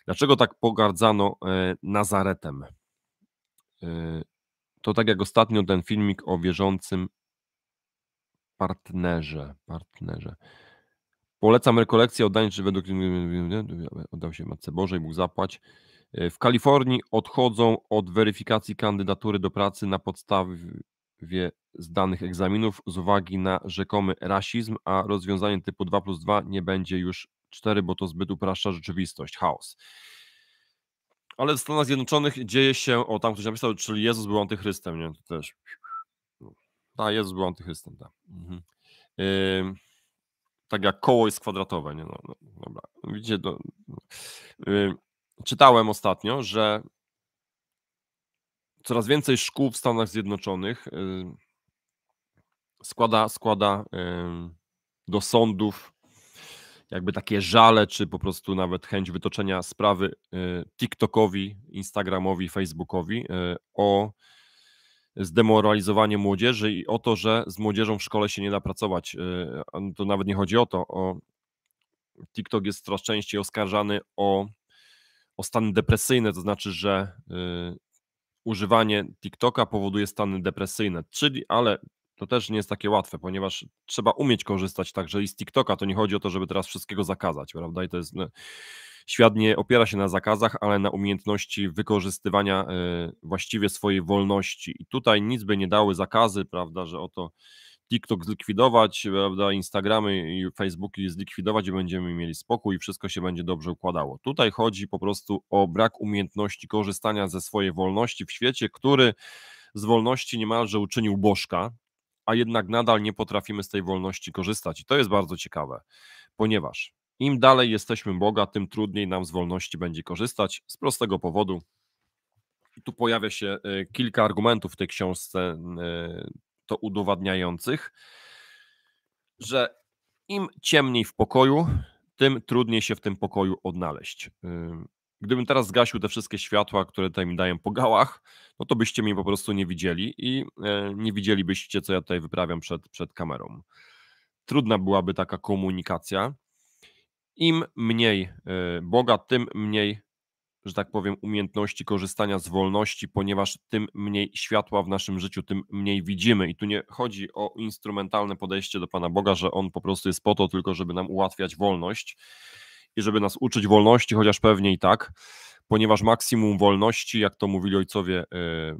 Dlaczego tak pogardzano e, Nazaretem? E, to tak jak ostatnio ten filmik o wierzącym partnerze. partnerze. Polecam rekolekcję czy według... Oddał się Matce Bożej, mógł zapłać. E, w Kalifornii odchodzą od weryfikacji kandydatury do pracy na podstawie zdanych egzaminów z uwagi na rzekomy rasizm, a rozwiązanie typu 2 plus 2 nie będzie już 4, bo to zbyt upraszcza rzeczywistość, chaos. Ale w Stanach Zjednoczonych dzieje się, o tam ktoś napisał, czyli Jezus był antychrystem, nie? To też. No. Tak, Jezus był antychrystem, tak. Mhm tak jak koło jest kwadratowe. Nie? No, no dobra. Widzicie, do, yy, czytałem ostatnio, że coraz więcej szkół w Stanach Zjednoczonych yy, składa, składa yy, do sądów jakby takie żale, czy po prostu nawet chęć wytoczenia sprawy y, TikTokowi, Instagramowi, Facebookowi y, o zdemoralizowanie młodzieży i o to, że z młodzieżą w szkole się nie da pracować. Y, to nawet nie chodzi o to. O TikTok jest coraz częściej oskarżany o, o stany depresyjne, to znaczy, że y, używanie TikToka powoduje stany depresyjne, czyli, ale to też nie jest takie łatwe, ponieważ trzeba umieć korzystać także i z TikToka. To nie chodzi o to, żeby teraz wszystkiego zakazać, prawda? I to jest no, Świat nie opiera się na zakazach, ale na umiejętności wykorzystywania e, właściwie swojej wolności. I tutaj nic by nie dały zakazy, prawda, że oto TikTok zlikwidować, prawda, Instagramy i Facebooki zlikwidować i będziemy mieli spokój i wszystko się będzie dobrze układało. Tutaj chodzi po prostu o brak umiejętności korzystania ze swojej wolności w świecie, który z wolności niemalże uczynił bożka, a jednak nadal nie potrafimy z tej wolności korzystać. I to jest bardzo ciekawe, ponieważ im dalej jesteśmy Boga, tym trudniej nam z wolności będzie korzystać z prostego powodu. I tu pojawia się e, kilka argumentów w tej książce e, to udowadniających, że im ciemniej w pokoju, tym trudniej się w tym pokoju odnaleźć. E, gdybym teraz zgasił te wszystkie światła, które tutaj mi dają po gałach, no to byście mnie po prostu nie widzieli i nie widzielibyście, co ja tutaj wyprawiam przed, przed kamerą. Trudna byłaby taka komunikacja. Im mniej e, Boga, tym mniej, że tak powiem, umiejętności korzystania z wolności, ponieważ tym mniej światła w naszym życiu, tym mniej widzimy. I tu nie chodzi o instrumentalne podejście do Pana Boga, że On po prostu jest po to, tylko żeby nam ułatwiać wolność i żeby nas uczyć wolności, chociaż pewnie i tak, ponieważ maksimum wolności, jak to mówili ojcowie e,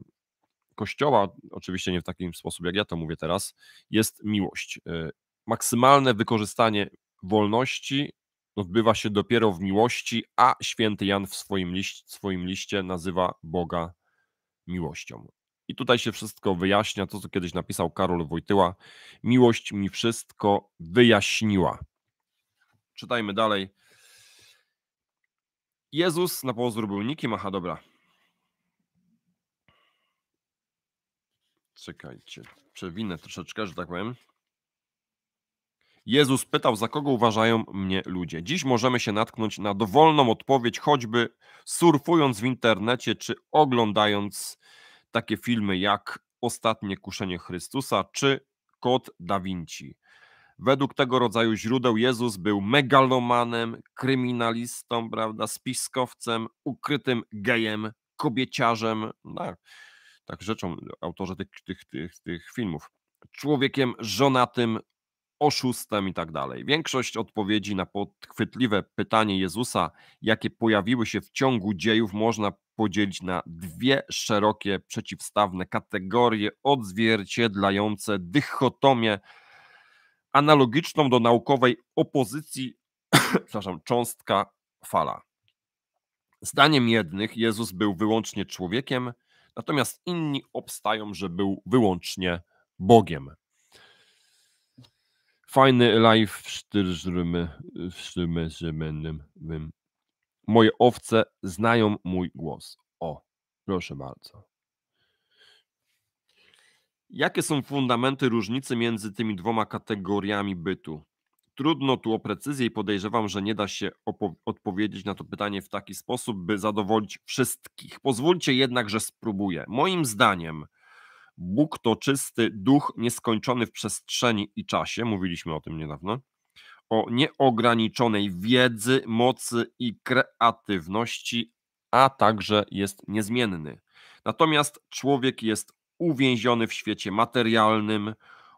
Kościoła, oczywiście nie w takim sposób jak ja to mówię teraz, jest miłość. E, maksymalne wykorzystanie wolności odbywa się dopiero w miłości, a święty Jan w swoim, liście, swoim liście nazywa Boga miłością. I tutaj się wszystko wyjaśnia, to co kiedyś napisał Karol Wojtyła. Miłość mi wszystko wyjaśniła. Czytajmy dalej. Jezus na pozór był nikim, aha, dobra. Czekajcie, przewinę troszeczkę, że tak powiem. Jezus pytał, za kogo uważają mnie ludzie. Dziś możemy się natknąć na dowolną odpowiedź, choćby surfując w internecie czy oglądając takie filmy jak Ostatnie Kuszenie Chrystusa czy Kod Da Vinci. Według tego rodzaju źródeł Jezus był megalomanem, kryminalistą, prawda, spiskowcem, ukrytym gejem, kobieciarzem, tak, tak rzeczą autorzy tych, tych, tych, tych filmów. Człowiekiem żonatym, oszustem i tak dalej. Większość odpowiedzi na podchwytliwe pytanie Jezusa, jakie pojawiły się w ciągu dziejów, można podzielić na dwie szerokie, przeciwstawne kategorie odzwierciedlające dychotomię analogiczną do naukowej opozycji, przepraszam, cząstka fala. Zdaniem jednych Jezus był wyłącznie człowiekiem, natomiast inni obstają, że był wyłącznie Bogiem. Fajny live w Sztyrzymennym. Moje owce znają mój głos. O, proszę bardzo. Jakie są fundamenty różnicy między tymi dwoma kategoriami bytu? Trudno tu o precyzję i podejrzewam, że nie da się odpowiedzieć na to pytanie w taki sposób, by zadowolić wszystkich. Pozwólcie jednak, że spróbuję. Moim zdaniem Bóg to czysty duch nieskończony w przestrzeni i czasie, mówiliśmy o tym niedawno, o nieograniczonej wiedzy, mocy i kreatywności, a także jest niezmienny. Natomiast człowiek jest uwięziony w świecie materialnym,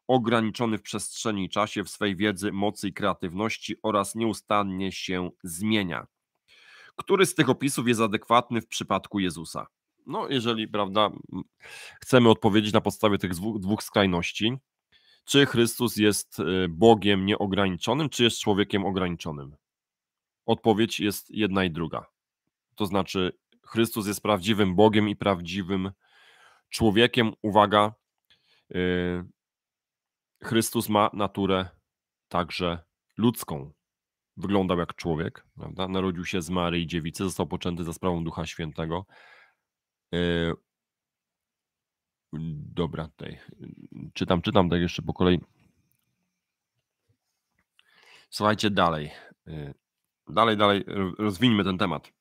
ograniczony w przestrzeni i czasie, w swej wiedzy, mocy i kreatywności oraz nieustannie się zmienia. Który z tych opisów jest adekwatny w przypadku Jezusa? no jeżeli, prawda, chcemy odpowiedzieć na podstawie tych dwóch skrajności, czy Chrystus jest y, Bogiem nieograniczonym, czy jest człowiekiem ograniczonym? Odpowiedź jest jedna i druga. To znaczy, Chrystus jest prawdziwym Bogiem i prawdziwym człowiekiem. Uwaga, y, Chrystus ma naturę także ludzką. Wyglądał jak człowiek, prawda? Narodził się z Maryi Dziewicy, został poczęty za sprawą Ducha Świętego. Yy, dobra, tutaj yy, czytam, czytam tak jeszcze po kolei. Słuchajcie dalej. Yy, dalej, dalej, rozwińmy ten temat.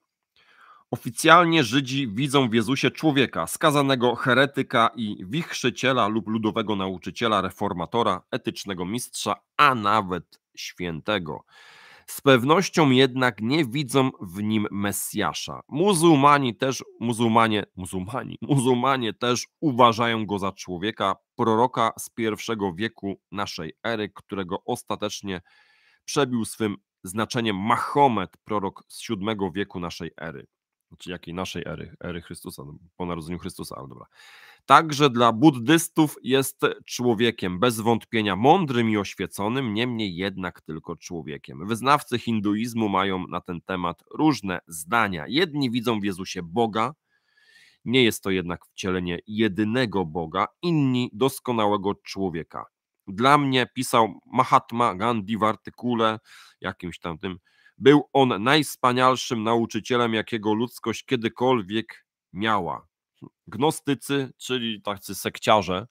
Oficjalnie Żydzi widzą w Jezusie człowieka, skazanego heretyka i wichrzyciela lub ludowego nauczyciela, reformatora, etycznego mistrza, a nawet świętego. Z pewnością jednak nie widzą w nim Mesjasza. Muzułmani też, muzułmanie, muzułmani, muzułmanie też uważają go za człowieka, proroka z pierwszego wieku naszej ery, którego ostatecznie przebił swym znaczeniem Mahomet, prorok z VII wieku naszej ery. Czy znaczy, jakiej naszej ery? Ery Chrystusa, no, po narodzeniu Chrystusa, ale dobra także dla buddystów jest człowiekiem, bez wątpienia mądrym i oświeconym, niemniej jednak tylko człowiekiem. Wyznawcy hinduizmu mają na ten temat różne zdania. Jedni widzą w Jezusie Boga, nie jest to jednak wcielenie jedynego Boga, inni doskonałego człowieka. Dla mnie, pisał Mahatma Gandhi w artykule jakimś tam tym, był on najwspanialszym nauczycielem, jakiego ludzkość kiedykolwiek miała. Gnostycy, czyli tacy sekciarze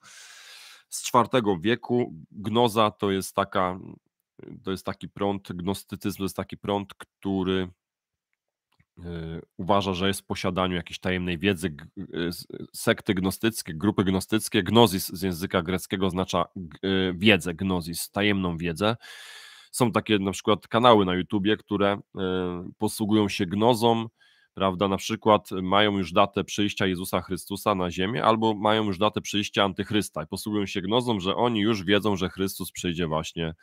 z IV wieku. Gnoza to jest taka, to jest taki prąd, gnostycyzm to jest taki prąd, który e, uważa, że jest w posiadaniu jakiejś tajemnej wiedzy. E, sekty gnostyckie, grupy gnostyckie, gnozis z języka greckiego oznacza e, wiedzę, gnozis, tajemną wiedzę. Są takie na przykład kanały na YouTubie, które posługują się gnozą, prawda, na przykład mają już datę przyjścia Jezusa Chrystusa na ziemię, albo mają już datę przyjścia antychrysta i posługują się gnozą, że oni już wiedzą, że Chrystus przyjdzie właśnie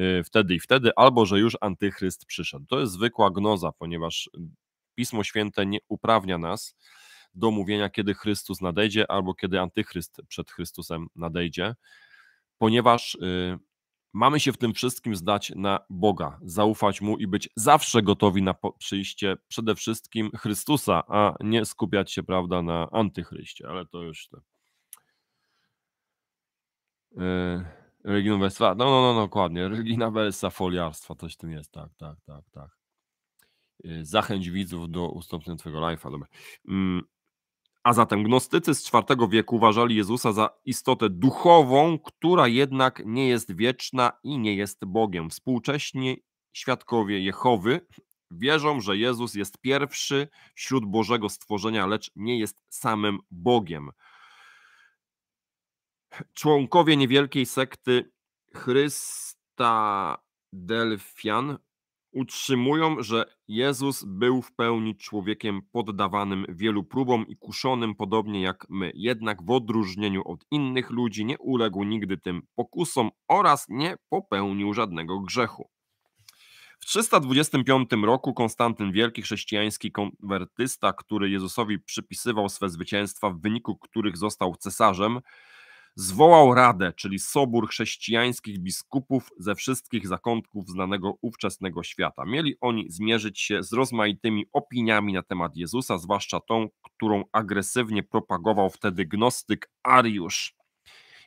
y, wtedy i wtedy, albo że już antychryst przyszedł. To jest zwykła gnoza, ponieważ Pismo Święte nie uprawnia nas do mówienia, kiedy Chrystus nadejdzie, albo kiedy antychryst przed Chrystusem nadejdzie, ponieważ y, Mamy się w tym wszystkim zdać na Boga, zaufać Mu i być zawsze gotowi na przyjście przede wszystkim Chrystusa, a nie skupiać się, prawda, na antychryście, ale to już te... Yy, e, religijna no, no, no, dokładnie, religijna wersa foliarstwa, coś w tym jest, tak, tak, tak, tak. E, zachęć widzów do ustąpienia Twojego live'a, dobra. Mm, a zatem gnostycy z IV wieku uważali Jezusa za istotę duchową, która jednak nie jest wieczna i nie jest Bogiem. Współcześni świadkowie Jehowy wierzą, że Jezus jest pierwszy wśród Bożego stworzenia, lecz nie jest samym Bogiem. Członkowie niewielkiej sekty Chrysta Delfian utrzymują, że Jezus był w pełni człowiekiem poddawanym wielu próbom i kuszonym podobnie jak my. Jednak w odróżnieniu od innych ludzi nie uległ nigdy tym pokusom oraz nie popełnił żadnego grzechu. W 325 roku Konstantyn Wielki, chrześcijański konwertysta, który Jezusowi przypisywał swe zwycięstwa, w wyniku których został cesarzem, zwołał radę, czyli sobór chrześcijańskich biskupów ze wszystkich zakątków znanego ówczesnego świata. Mieli oni zmierzyć się z rozmaitymi opiniami na temat Jezusa, zwłaszcza tą, którą agresywnie propagował wtedy gnostyk Ariusz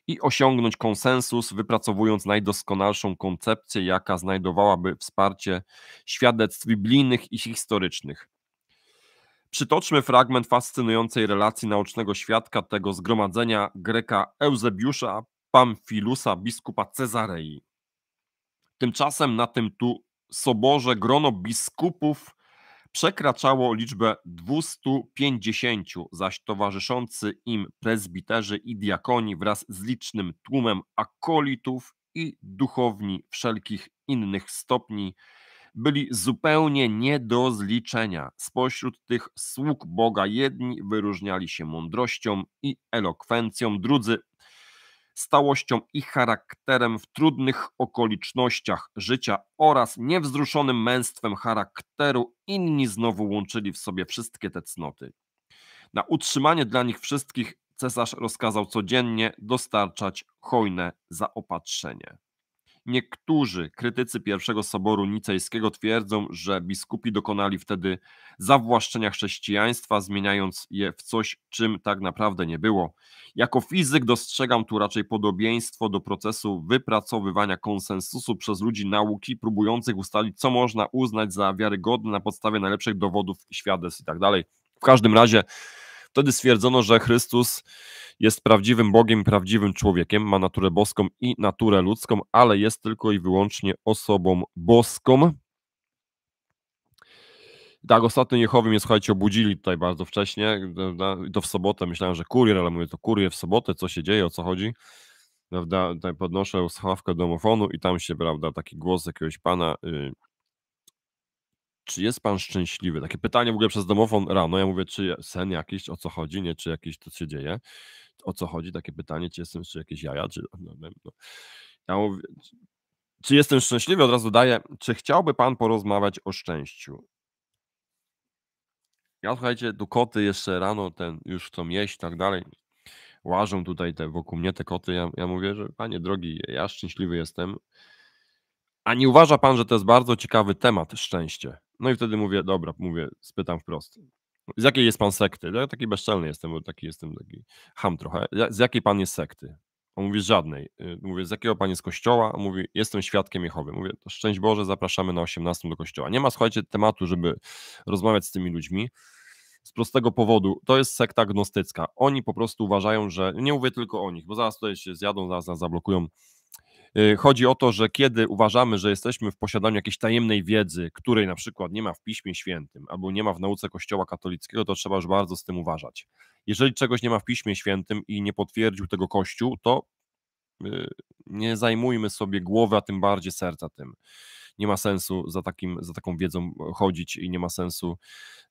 i osiągnąć konsensus, wypracowując najdoskonalszą koncepcję, jaka znajdowałaby wsparcie świadectw biblijnych i historycznych. Przytoczmy fragment fascynującej relacji naucznego świadka tego zgromadzenia Greka Eusebiusza Pamfilusa, biskupa Cezarei. Tymczasem na tym tu soborze grono biskupów przekraczało liczbę 250, zaś towarzyszący im prezbiterzy i diakoni wraz z licznym tłumem akolitów i duchowni wszelkich innych stopni byli zupełnie nie do zliczenia. Spośród tych sług Boga jedni wyróżniali się mądrością i elokwencją, drudzy stałością i charakterem w trudnych okolicznościach życia oraz niewzruszonym męstwem charakteru, inni znowu łączyli w sobie wszystkie te cnoty. Na utrzymanie dla nich wszystkich cesarz rozkazał codziennie dostarczać hojne zaopatrzenie. Niektórzy krytycy pierwszego soboru nicejskiego twierdzą, że biskupi dokonali wtedy zawłaszczenia chrześcijaństwa, zmieniając je w coś, czym tak naprawdę nie było. Jako fizyk dostrzegam tu raczej podobieństwo do procesu wypracowywania konsensusu przez ludzi nauki, próbujących ustalić, co można uznać za wiarygodne na podstawie najlepszych dowodów, świadectw itd. Tak w każdym razie Wtedy stwierdzono, że Chrystus jest prawdziwym Bogiem, prawdziwym człowiekiem, ma naturę boską i naturę ludzką, ale jest tylko i wyłącznie osobą boską. Tak, ostatnio Jehowy mnie, słuchajcie, obudzili tutaj bardzo wcześnie, to w sobotę, myślałem, że kurier, ale mówię, to kurier w sobotę, co się dzieje, o co chodzi, prawda, tutaj podnoszę słuchawkę domofonu i tam się, prawda, taki głos jakiegoś pana, y, czy jest pan szczęśliwy? Takie pytanie w ogóle przez domofon rano. Ja mówię, czy sen jakiś, o co chodzi, nie? Czy jakiś to się dzieje? O co chodzi? Takie pytanie, czy jestem, czy jakieś jaja, czy... No, no. no. Ja mówię, czy jestem szczęśliwy? Od razu daję, czy chciałby pan porozmawiać o szczęściu? Ja słuchajcie, tu koty jeszcze rano ten już chcą jeść i tak dalej. Łażą tutaj te wokół mnie te koty. Ja, ja mówię, że panie drogi, ja szczęśliwy jestem. A nie uważa pan, że to jest bardzo ciekawy temat szczęście? No i wtedy mówię, dobra, mówię, spytam wprost. Z jakiej jest pan sekty? No ja taki bezczelny jestem, bo taki jestem taki ham trochę. Z jakiej pan jest sekty? On mówi żadnej. Y, mówię, z jakiego pan jest kościoła? On mówi, jestem świadkiem Jehowy. Mówię, szczęść Boże, zapraszamy na 18 do kościoła. Nie ma, słuchajcie, tematu, żeby rozmawiać z tymi ludźmi. Z prostego powodu, to jest sekta agnostycka. Oni po prostu uważają, że, nie mówię tylko o nich, bo zaraz tutaj się zjadą, zaraz nas zablokują, Y, chodzi o to, że kiedy uważamy, że jesteśmy w posiadaniu jakiejś tajemnej wiedzy, której na przykład nie ma w Piśmie Świętym albo nie ma w nauce Kościoła katolickiego, to trzeba już bardzo z tym uważać. Jeżeli czegoś nie ma w Piśmie Świętym i nie potwierdził tego Kościół, to y, nie zajmujmy sobie głowy, a tym bardziej serca tym nie ma sensu za, takim, za taką wiedzą e, chodzić i nie ma sensu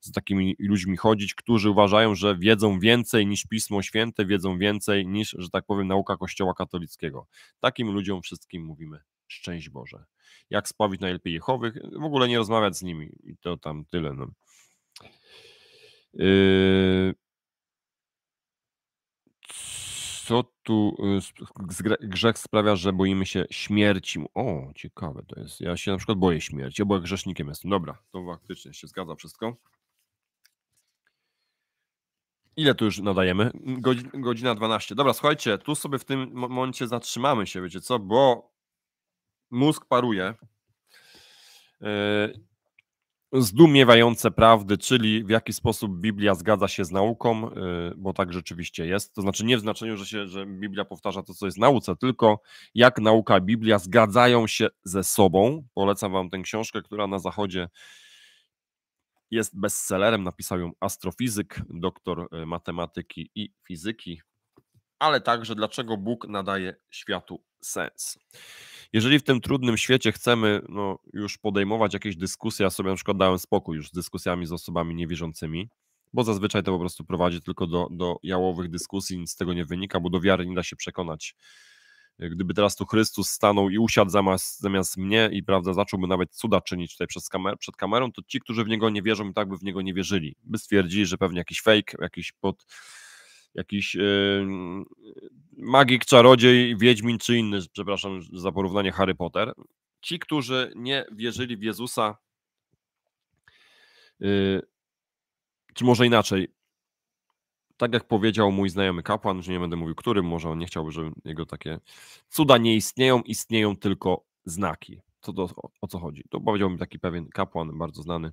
z takimi ludźmi chodzić, którzy uważają, że wiedzą więcej niż Pismo Święte, wiedzą więcej niż, że tak powiem, nauka Kościoła katolickiego. Takim ludziom wszystkim mówimy szczęść Boże. Jak spawić najlepiej Jehowych? W ogóle nie rozmawiać z nimi i to tam tyle. No. Yy co tu y, grzech sprawia, że boimy się śmierci? O, ciekawe to jest. Ja się na przykład boję śmierci, bo grzesznikiem jestem. Dobra, to faktycznie się zgadza wszystko. Ile tu już nadajemy? Mm, godzina, godzina 12. Dobra, słuchajcie, tu sobie w tym momencie zatrzymamy się, wiecie co, bo mózg paruje. Yy, zdumiewające prawdy, czyli w jaki sposób Biblia zgadza się z nauką, y, bo tak rzeczywiście jest. To znaczy nie w znaczeniu, że, się, że Biblia powtarza to, co jest w nauce, tylko jak nauka i Biblia zgadzają się ze sobą. Polecam Wam tę książkę, która na Zachodzie jest bestsellerem. Napisał ją astrofizyk, doktor y, matematyki i fizyki, ale także dlaczego Bóg nadaje światu sens. Jeżeli w tym trudnym świecie chcemy no, już podejmować jakieś dyskusje, ja sobie na przykład dałem spokój już z dyskusjami z osobami niewierzącymi, bo zazwyczaj to po prostu prowadzi tylko do, do jałowych dyskusji, nic z tego nie wynika, bo do wiary nie da się przekonać. Gdyby teraz tu Chrystus stanął i usiadł zamiast, zamiast mnie i prawda, zacząłby nawet cuda czynić tutaj przed kamer, przed kamerą, to ci, którzy w niego nie wierzą, i tak by w niego nie wierzyli. By stwierdzili, że pewnie jakiś fake, jakiś pod, jakiś yy, magik, czarodziej, wiedźmin czy inny, przepraszam za porównanie, Harry Potter. Ci, którzy nie wierzyli w Jezusa, yy, czy może inaczej, tak jak powiedział mój znajomy kapłan, już nie będę mówił którym, może on nie chciałby, żeby jego takie cuda nie istnieją, istnieją tylko znaki. Co to, o, o co chodzi? To powiedział mi taki pewien kapłan bardzo znany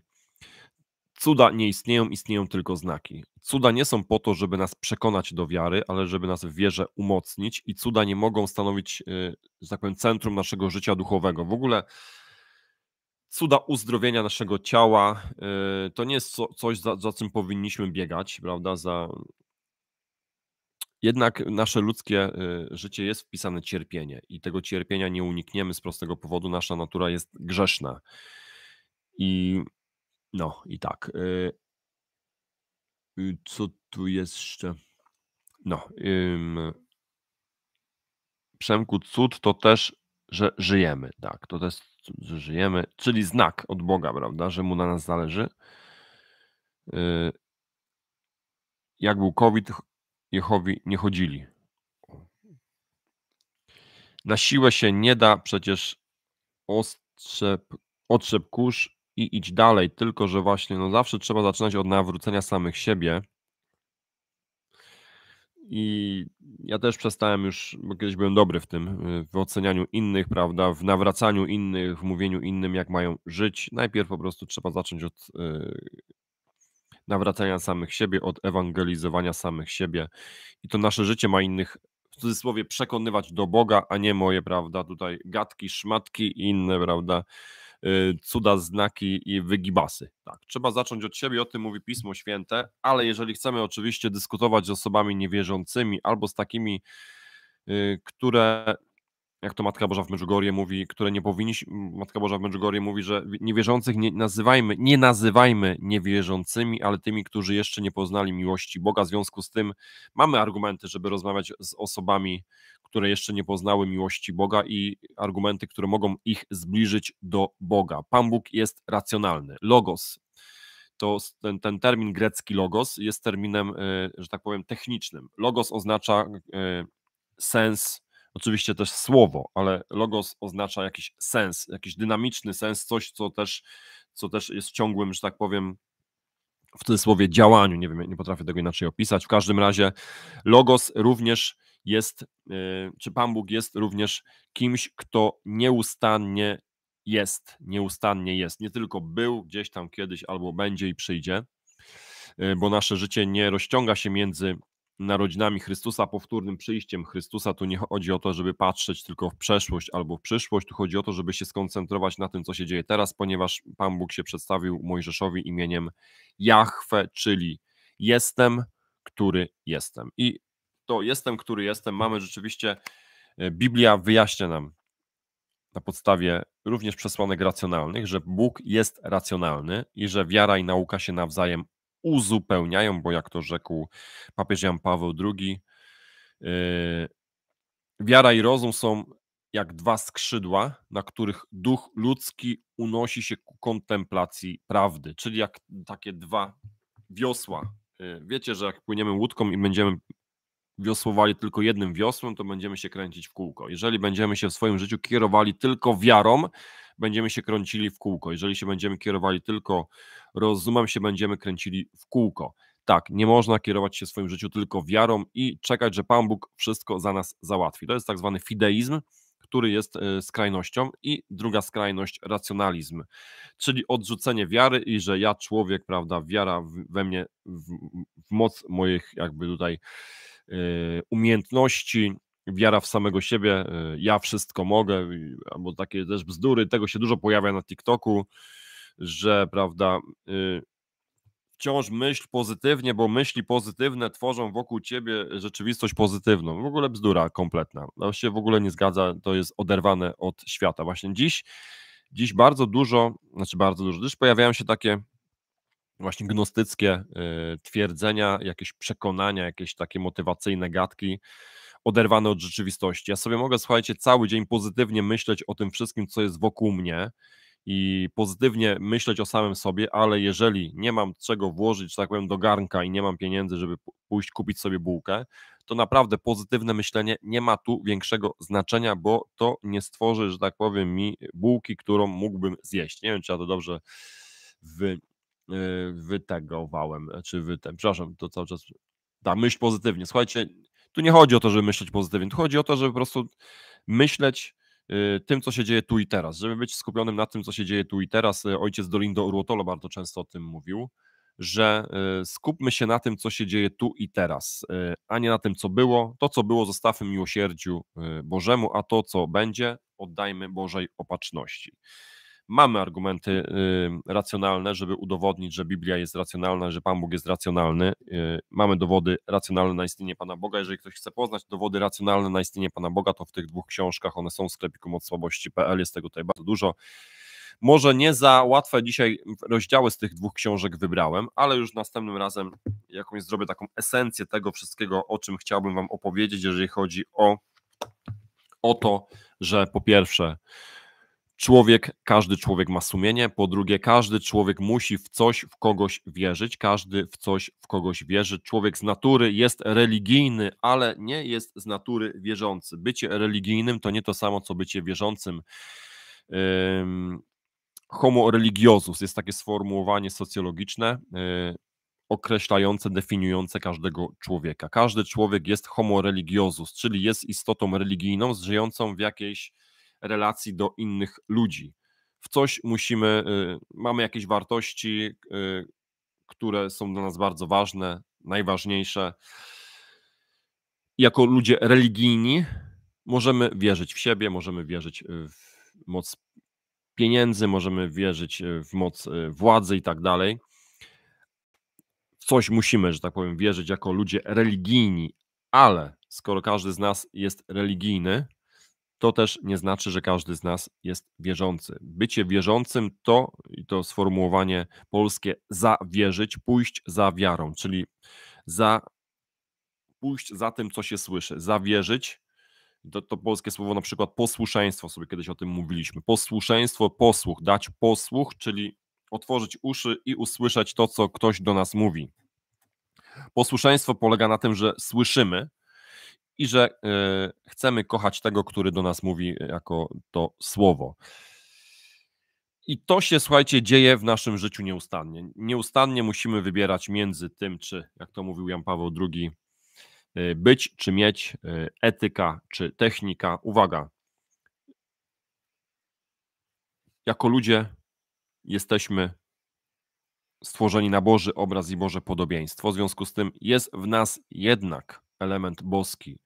Cuda nie istnieją, istnieją tylko znaki. Cuda nie są po to, żeby nas przekonać do wiary, ale żeby nas w wierze umocnić, i cuda nie mogą stanowić, y, że tak powiem, centrum naszego życia duchowego. W ogóle cuda uzdrowienia naszego ciała y, to nie jest coś, za, za czym powinniśmy biegać, prawda? Za... Jednak nasze ludzkie y, życie jest wpisane cierpienie, i tego cierpienia nie unikniemy z prostego powodu. Nasza natura jest grzeszna. I no i tak. Y, y, co tu jest jeszcze? No. Ym... Przemku, cud to też, że żyjemy, tak, to też, że żyjemy, czyli znak od Boga, prawda, że Mu na nas zależy. Y, jak był COVID, Jehowi nie chodzili. Na siłę się nie da przecież ostrzep, otrzep kurz i idź dalej, tylko że właśnie no zawsze trzeba zaczynać od nawrócenia samych siebie. I ja też przestałem już, bo kiedyś byłem dobry w tym, y, w ocenianiu innych, prawda, w nawracaniu innych, w mówieniu innym, jak mają żyć. Najpierw po prostu trzeba zacząć od y, nawracania samych siebie, od ewangelizowania samych siebie. I to nasze życie ma innych, w cudzysłowie, przekonywać do Boga, a nie moje, prawda, tutaj gadki, szmatki i inne, prawda Y, cuda, znaki i wygibasy. Tak, trzeba zacząć od siebie, o tym mówi Pismo Święte, ale jeżeli chcemy oczywiście dyskutować z osobami niewierzącymi albo z takimi, y, które jak to Matka Boża w Medjugorje mówi, które nie powinniśmy, Matka Boża w Medjugorje mówi, że niewierzących nie nazywajmy, nie nazywajmy niewierzącymi, ale tymi, którzy jeszcze nie poznali miłości Boga. W związku z tym mamy argumenty, żeby rozmawiać z osobami, które jeszcze nie poznały miłości Boga i argumenty, które mogą ich zbliżyć do Boga. Pan Bóg jest racjonalny. Logos, to ten, ten, termin grecki logos jest terminem, e, że tak powiem, technicznym. Logos oznacza e, sens, Oczywiście też słowo, ale logos oznacza jakiś sens, jakiś dynamiczny sens, coś, co też, co też jest w ciągłym, że tak powiem, w cudzysłowie działaniu. Nie wiem, nie potrafię tego inaczej opisać. W każdym razie logos również jest, y, czy Pan Bóg jest również kimś, kto nieustannie jest, nieustannie jest. Nie tylko był gdzieś tam kiedyś albo będzie i przyjdzie, y, bo nasze życie nie rozciąga się między narodzinami Chrystusa, powtórnym przyjściem Chrystusa, tu nie chodzi o to, żeby patrzeć tylko w przeszłość albo w przyszłość, tu chodzi o to, żeby się skoncentrować na tym, co się dzieje teraz, ponieważ Pan Bóg się przedstawił Mojżeszowi imieniem Jahwe, czyli jestem, który jestem. I to jestem, który jestem, mamy rzeczywiście, e, Biblia wyjaśnia nam na podstawie również przesłanek racjonalnych, że Bóg jest racjonalny i że wiara i nauka się nawzajem uzupełniają, bo jak to rzekł papież Jan Paweł II, yy, wiara i rozum są jak dwa skrzydła, na których duch ludzki unosi się ku kontemplacji prawdy, czyli jak takie dwa wiosła. Yy, wiecie, że jak płyniemy łódką i będziemy wiosłowali tylko jednym wiosłem, to będziemy się kręcić w kółko. Jeżeli będziemy się w swoim życiu kierowali tylko wiarą, będziemy się kręcili w kółko. Jeżeli się będziemy kierowali tylko rozumem, się będziemy kręcili w kółko. Tak, nie można kierować się w swoim życiu tylko wiarą i czekać, że Pan Bóg wszystko za nas załatwi. To jest tak zwany fideizm, który jest e, skrajnością, i druga skrajność racjonalizm, czyli odrzucenie wiary i że ja człowiek, prawda, wiara we mnie, w, w moc moich jakby tutaj e, umiejętności, wiara w samego siebie, y, ja wszystko mogę, y, albo takie też bzdury, tego się dużo pojawia na TikToku, że prawda, y, wciąż myśl pozytywnie, bo myśli pozytywne tworzą wokół ciebie rzeczywistość pozytywną. W ogóle bzdura kompletna. To się w ogóle nie zgadza, to jest oderwane od świata. Właśnie dziś, dziś bardzo dużo, znaczy bardzo dużo, też pojawiają się takie właśnie gnostyckie twierdzenia, jakieś przekonania, jakieś takie motywacyjne gadki, oderwany od rzeczywistości. Ja sobie mogę, słuchajcie, cały dzień pozytywnie myśleć o tym wszystkim, co jest wokół mnie i pozytywnie myśleć o samym sobie, ale jeżeli nie mam czego włożyć, tak powiem, do garnka i nie mam pieniędzy, żeby pójść kupić sobie bułkę, to naprawdę pozytywne myślenie nie ma tu większego znaczenia, bo to nie stworzy, że tak powiem, mi bułki, którą mógłbym zjeść. Nie wiem, czy ja to dobrze wy, e, wytegowałem, e, czy wytem. Przepraszam, to cały czas. Ta myśl pozytywnie. Słuchajcie, tu nie chodzi o to, żeby myśleć pozytywnie, tu chodzi o to, żeby po prostu myśleć y, tym, co się dzieje tu i teraz, żeby być skupionym na tym, co się dzieje tu i teraz. Y, ojciec Dolindo Urotolo bardzo często o tym mówił, że y, skupmy się na tym, co się dzieje tu i teraz, a nie na tym, co było. To, co było, zostawmy miłosierdziu Bożemu, a to, co będzie, oddajmy Bożej opatrzności mamy argumenty y, racjonalne, żeby udowodnić, że Biblia jest racjonalna, że Pan Bóg jest racjonalny. Y, mamy dowody racjonalne na istnienie Pana Boga. Jeżeli ktoś chce poznać dowody racjonalne na istnienie Pana Boga, to w tych dwóch książkach, one są w sklepiku mocnowości.pl, jest tego tutaj bardzo dużo. Może nie za łatwe dzisiaj rozdziały z tych dwóch książek wybrałem, ale już następnym razem jakąś zrobię taką esencję tego wszystkiego, o czym chciałbym Wam opowiedzieć, jeżeli chodzi o, o to, że po pierwsze, człowiek, każdy człowiek ma sumienie, po drugie, każdy człowiek musi w coś, w kogoś wierzyć, każdy w coś, w kogoś wierzy. Człowiek z natury jest religijny, ale nie jest z natury wierzący. Bycie religijnym to nie to samo, co bycie wierzącym. Homo religiosus jest takie sformułowanie socjologiczne e, określające, definiujące każdego człowieka. Każdy człowiek jest homo religiosus, czyli jest istotą religijną, żyjącą w jakiejś relacji do innych ludzi. W coś musimy, y, mamy jakieś wartości, y, które są dla nas bardzo ważne, najważniejsze. Jako ludzie religijni możemy wierzyć w siebie, możemy wierzyć y, w moc pieniędzy, możemy wierzyć w moc władzy i tak dalej. W coś musimy, że tak powiem, wierzyć jako ludzie religijni, ale skoro każdy z nas jest religijny, to też nie znaczy, że każdy z nas jest wierzący. Bycie wierzącym to, i to sformułowanie polskie, zawierzyć, pójść za wiarą, czyli za, pójść za tym, co się słyszy, zawierzyć. To, to polskie słowo na przykład posłuszeństwo, sobie kiedyś o tym mówiliśmy. Posłuszeństwo, posłuch, dać posłuch, czyli otworzyć uszy i usłyszeć to, co ktoś do nas mówi. Posłuszeństwo polega na tym, że słyszymy, i że e, chcemy kochać tego, który do nas mówi e, jako to słowo. I to się, słuchajcie, dzieje w naszym życiu nieustannie. Nieustannie musimy wybierać między tym, czy, jak to mówił Jan Paweł II, e, być czy mieć, etyka czy technika. Uwaga. Jako ludzie jesteśmy stworzeni na Boży obraz i Boże podobieństwo. W związku z tym jest w nas jednak element boski.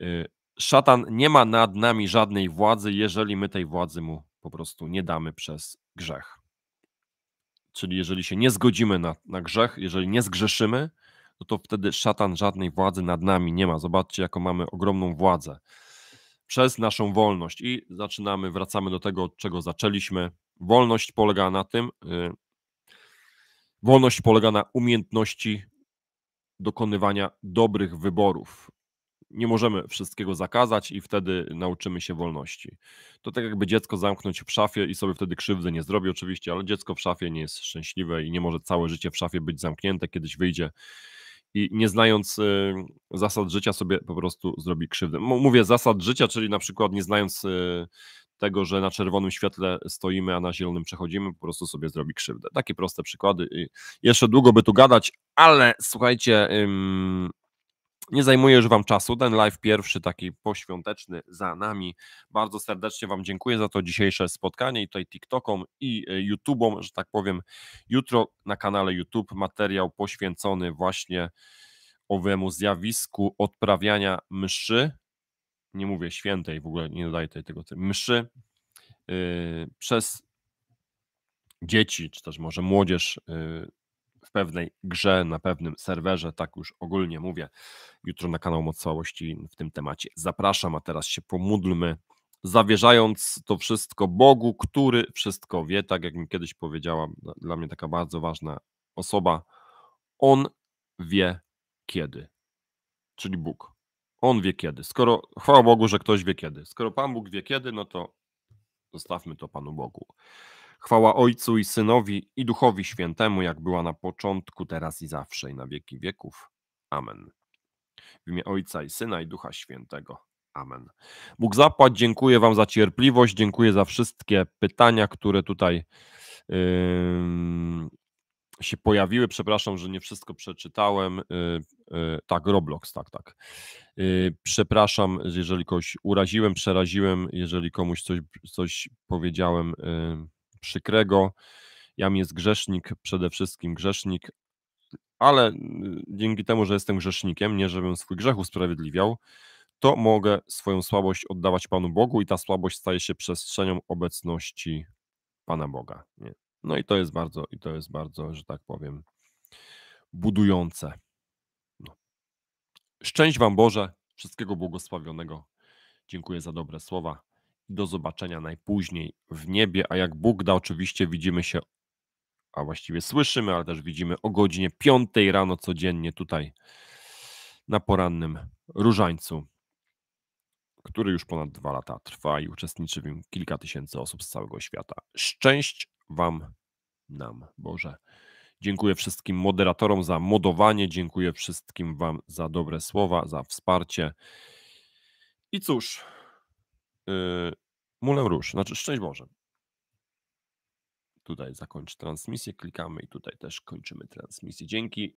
Y, szatan nie ma nad nami żadnej władzy, jeżeli my tej władzy mu po prostu nie damy przez grzech. Czyli jeżeli się nie zgodzimy na, na grzech, jeżeli nie zgrzeszymy, no to wtedy szatan żadnej władzy nad nami nie ma. Zobaczcie, jaką mamy ogromną władzę przez naszą wolność. I zaczynamy, wracamy do tego, od czego zaczęliśmy. Wolność polega na tym, yy, wolność polega na umiejętności dokonywania dobrych wyborów. Nie możemy wszystkiego zakazać i wtedy nauczymy się wolności. To tak jakby dziecko zamknąć w szafie i sobie wtedy krzywdy nie zrobi oczywiście, ale dziecko w szafie nie jest szczęśliwe i nie może całe życie w szafie być zamknięte, kiedyś wyjdzie i nie znając y, zasad życia sobie po prostu zrobi krzywdę. Mówię zasad życia, czyli na przykład nie znając y, tego, że na czerwonym świetle stoimy, a na zielonym przechodzimy, po prostu sobie zrobi krzywdę. Takie proste przykłady. Jeszcze długo by tu gadać, ale słuchajcie, nie zajmuję już Wam czasu. Ten live pierwszy, taki poświąteczny za nami. Bardzo serdecznie Wam dziękuję za to dzisiejsze spotkanie i tutaj TikTokom i y, YouTubeom, że tak powiem. Jutro na kanale YouTube materiał poświęcony właśnie owemu zjawisku odprawiania mszy nie mówię świętej, w ogóle nie dodaję tutaj tego mszy, y, przez dzieci, czy też może młodzież y, w pewnej grze, na pewnym serwerze, tak już ogólnie mówię. Jutro na kanał Moc w tym temacie zapraszam, a teraz się pomódlmy, zawierzając to wszystko Bogu, który wszystko wie, tak jak mi kiedyś powiedziała dla mnie taka bardzo ważna osoba, On wie kiedy, czyli Bóg. On wie kiedy. Skoro, chwała Bogu, że ktoś wie kiedy. Skoro Pan Bóg wie kiedy, no to zostawmy to Panu Bogu. Chwała Ojcu i Synowi i Duchowi Świętemu, jak była na początku, teraz i zawsze, i na wieki wieków. Amen. W imię Ojca i Syna i Ducha Świętego. Amen. Bóg zapłać, dziękuję Wam za cierpliwość, dziękuję za wszystkie pytania, które tutaj yy, się pojawiły, przepraszam, że nie wszystko przeczytałem. Y, y, tak, Roblox, tak, tak. Y, przepraszam, jeżeli kogoś uraziłem, przeraziłem, jeżeli komuś coś, coś powiedziałem przykrego. Jam jest grzesznik, przede wszystkim grzesznik, ale dzięki temu, że jestem grzesznikiem, nie żebym swój grzech usprawiedliwiał, to mogę swoją słabość oddawać Panu Bogu i ta słabość staje się przestrzenią obecności Pana Boga. Nie. No i to jest bardzo, i to jest bardzo, że tak powiem, budujące. No. Szczęść Wam Boże, wszystkiego błogosławionego. Dziękuję za dobre słowa. Do zobaczenia najpóźniej w niebie, a jak Bóg da, oczywiście widzimy się, a właściwie słyszymy, ale też widzimy o godzinie 5 rano codziennie tutaj na porannym różańcu, który już ponad dwa lata trwa i uczestniczy w nim kilka tysięcy osób z całego świata. Szczęść Wam, nam, Boże. Dziękuję wszystkim moderatorom za modowanie, dziękuję wszystkim Wam za dobre słowa, za wsparcie. I cóż, yy, rusz. Róż, znaczy szczęść Boże. Tutaj zakończ transmisję, klikamy i tutaj też kończymy transmisję. Dzięki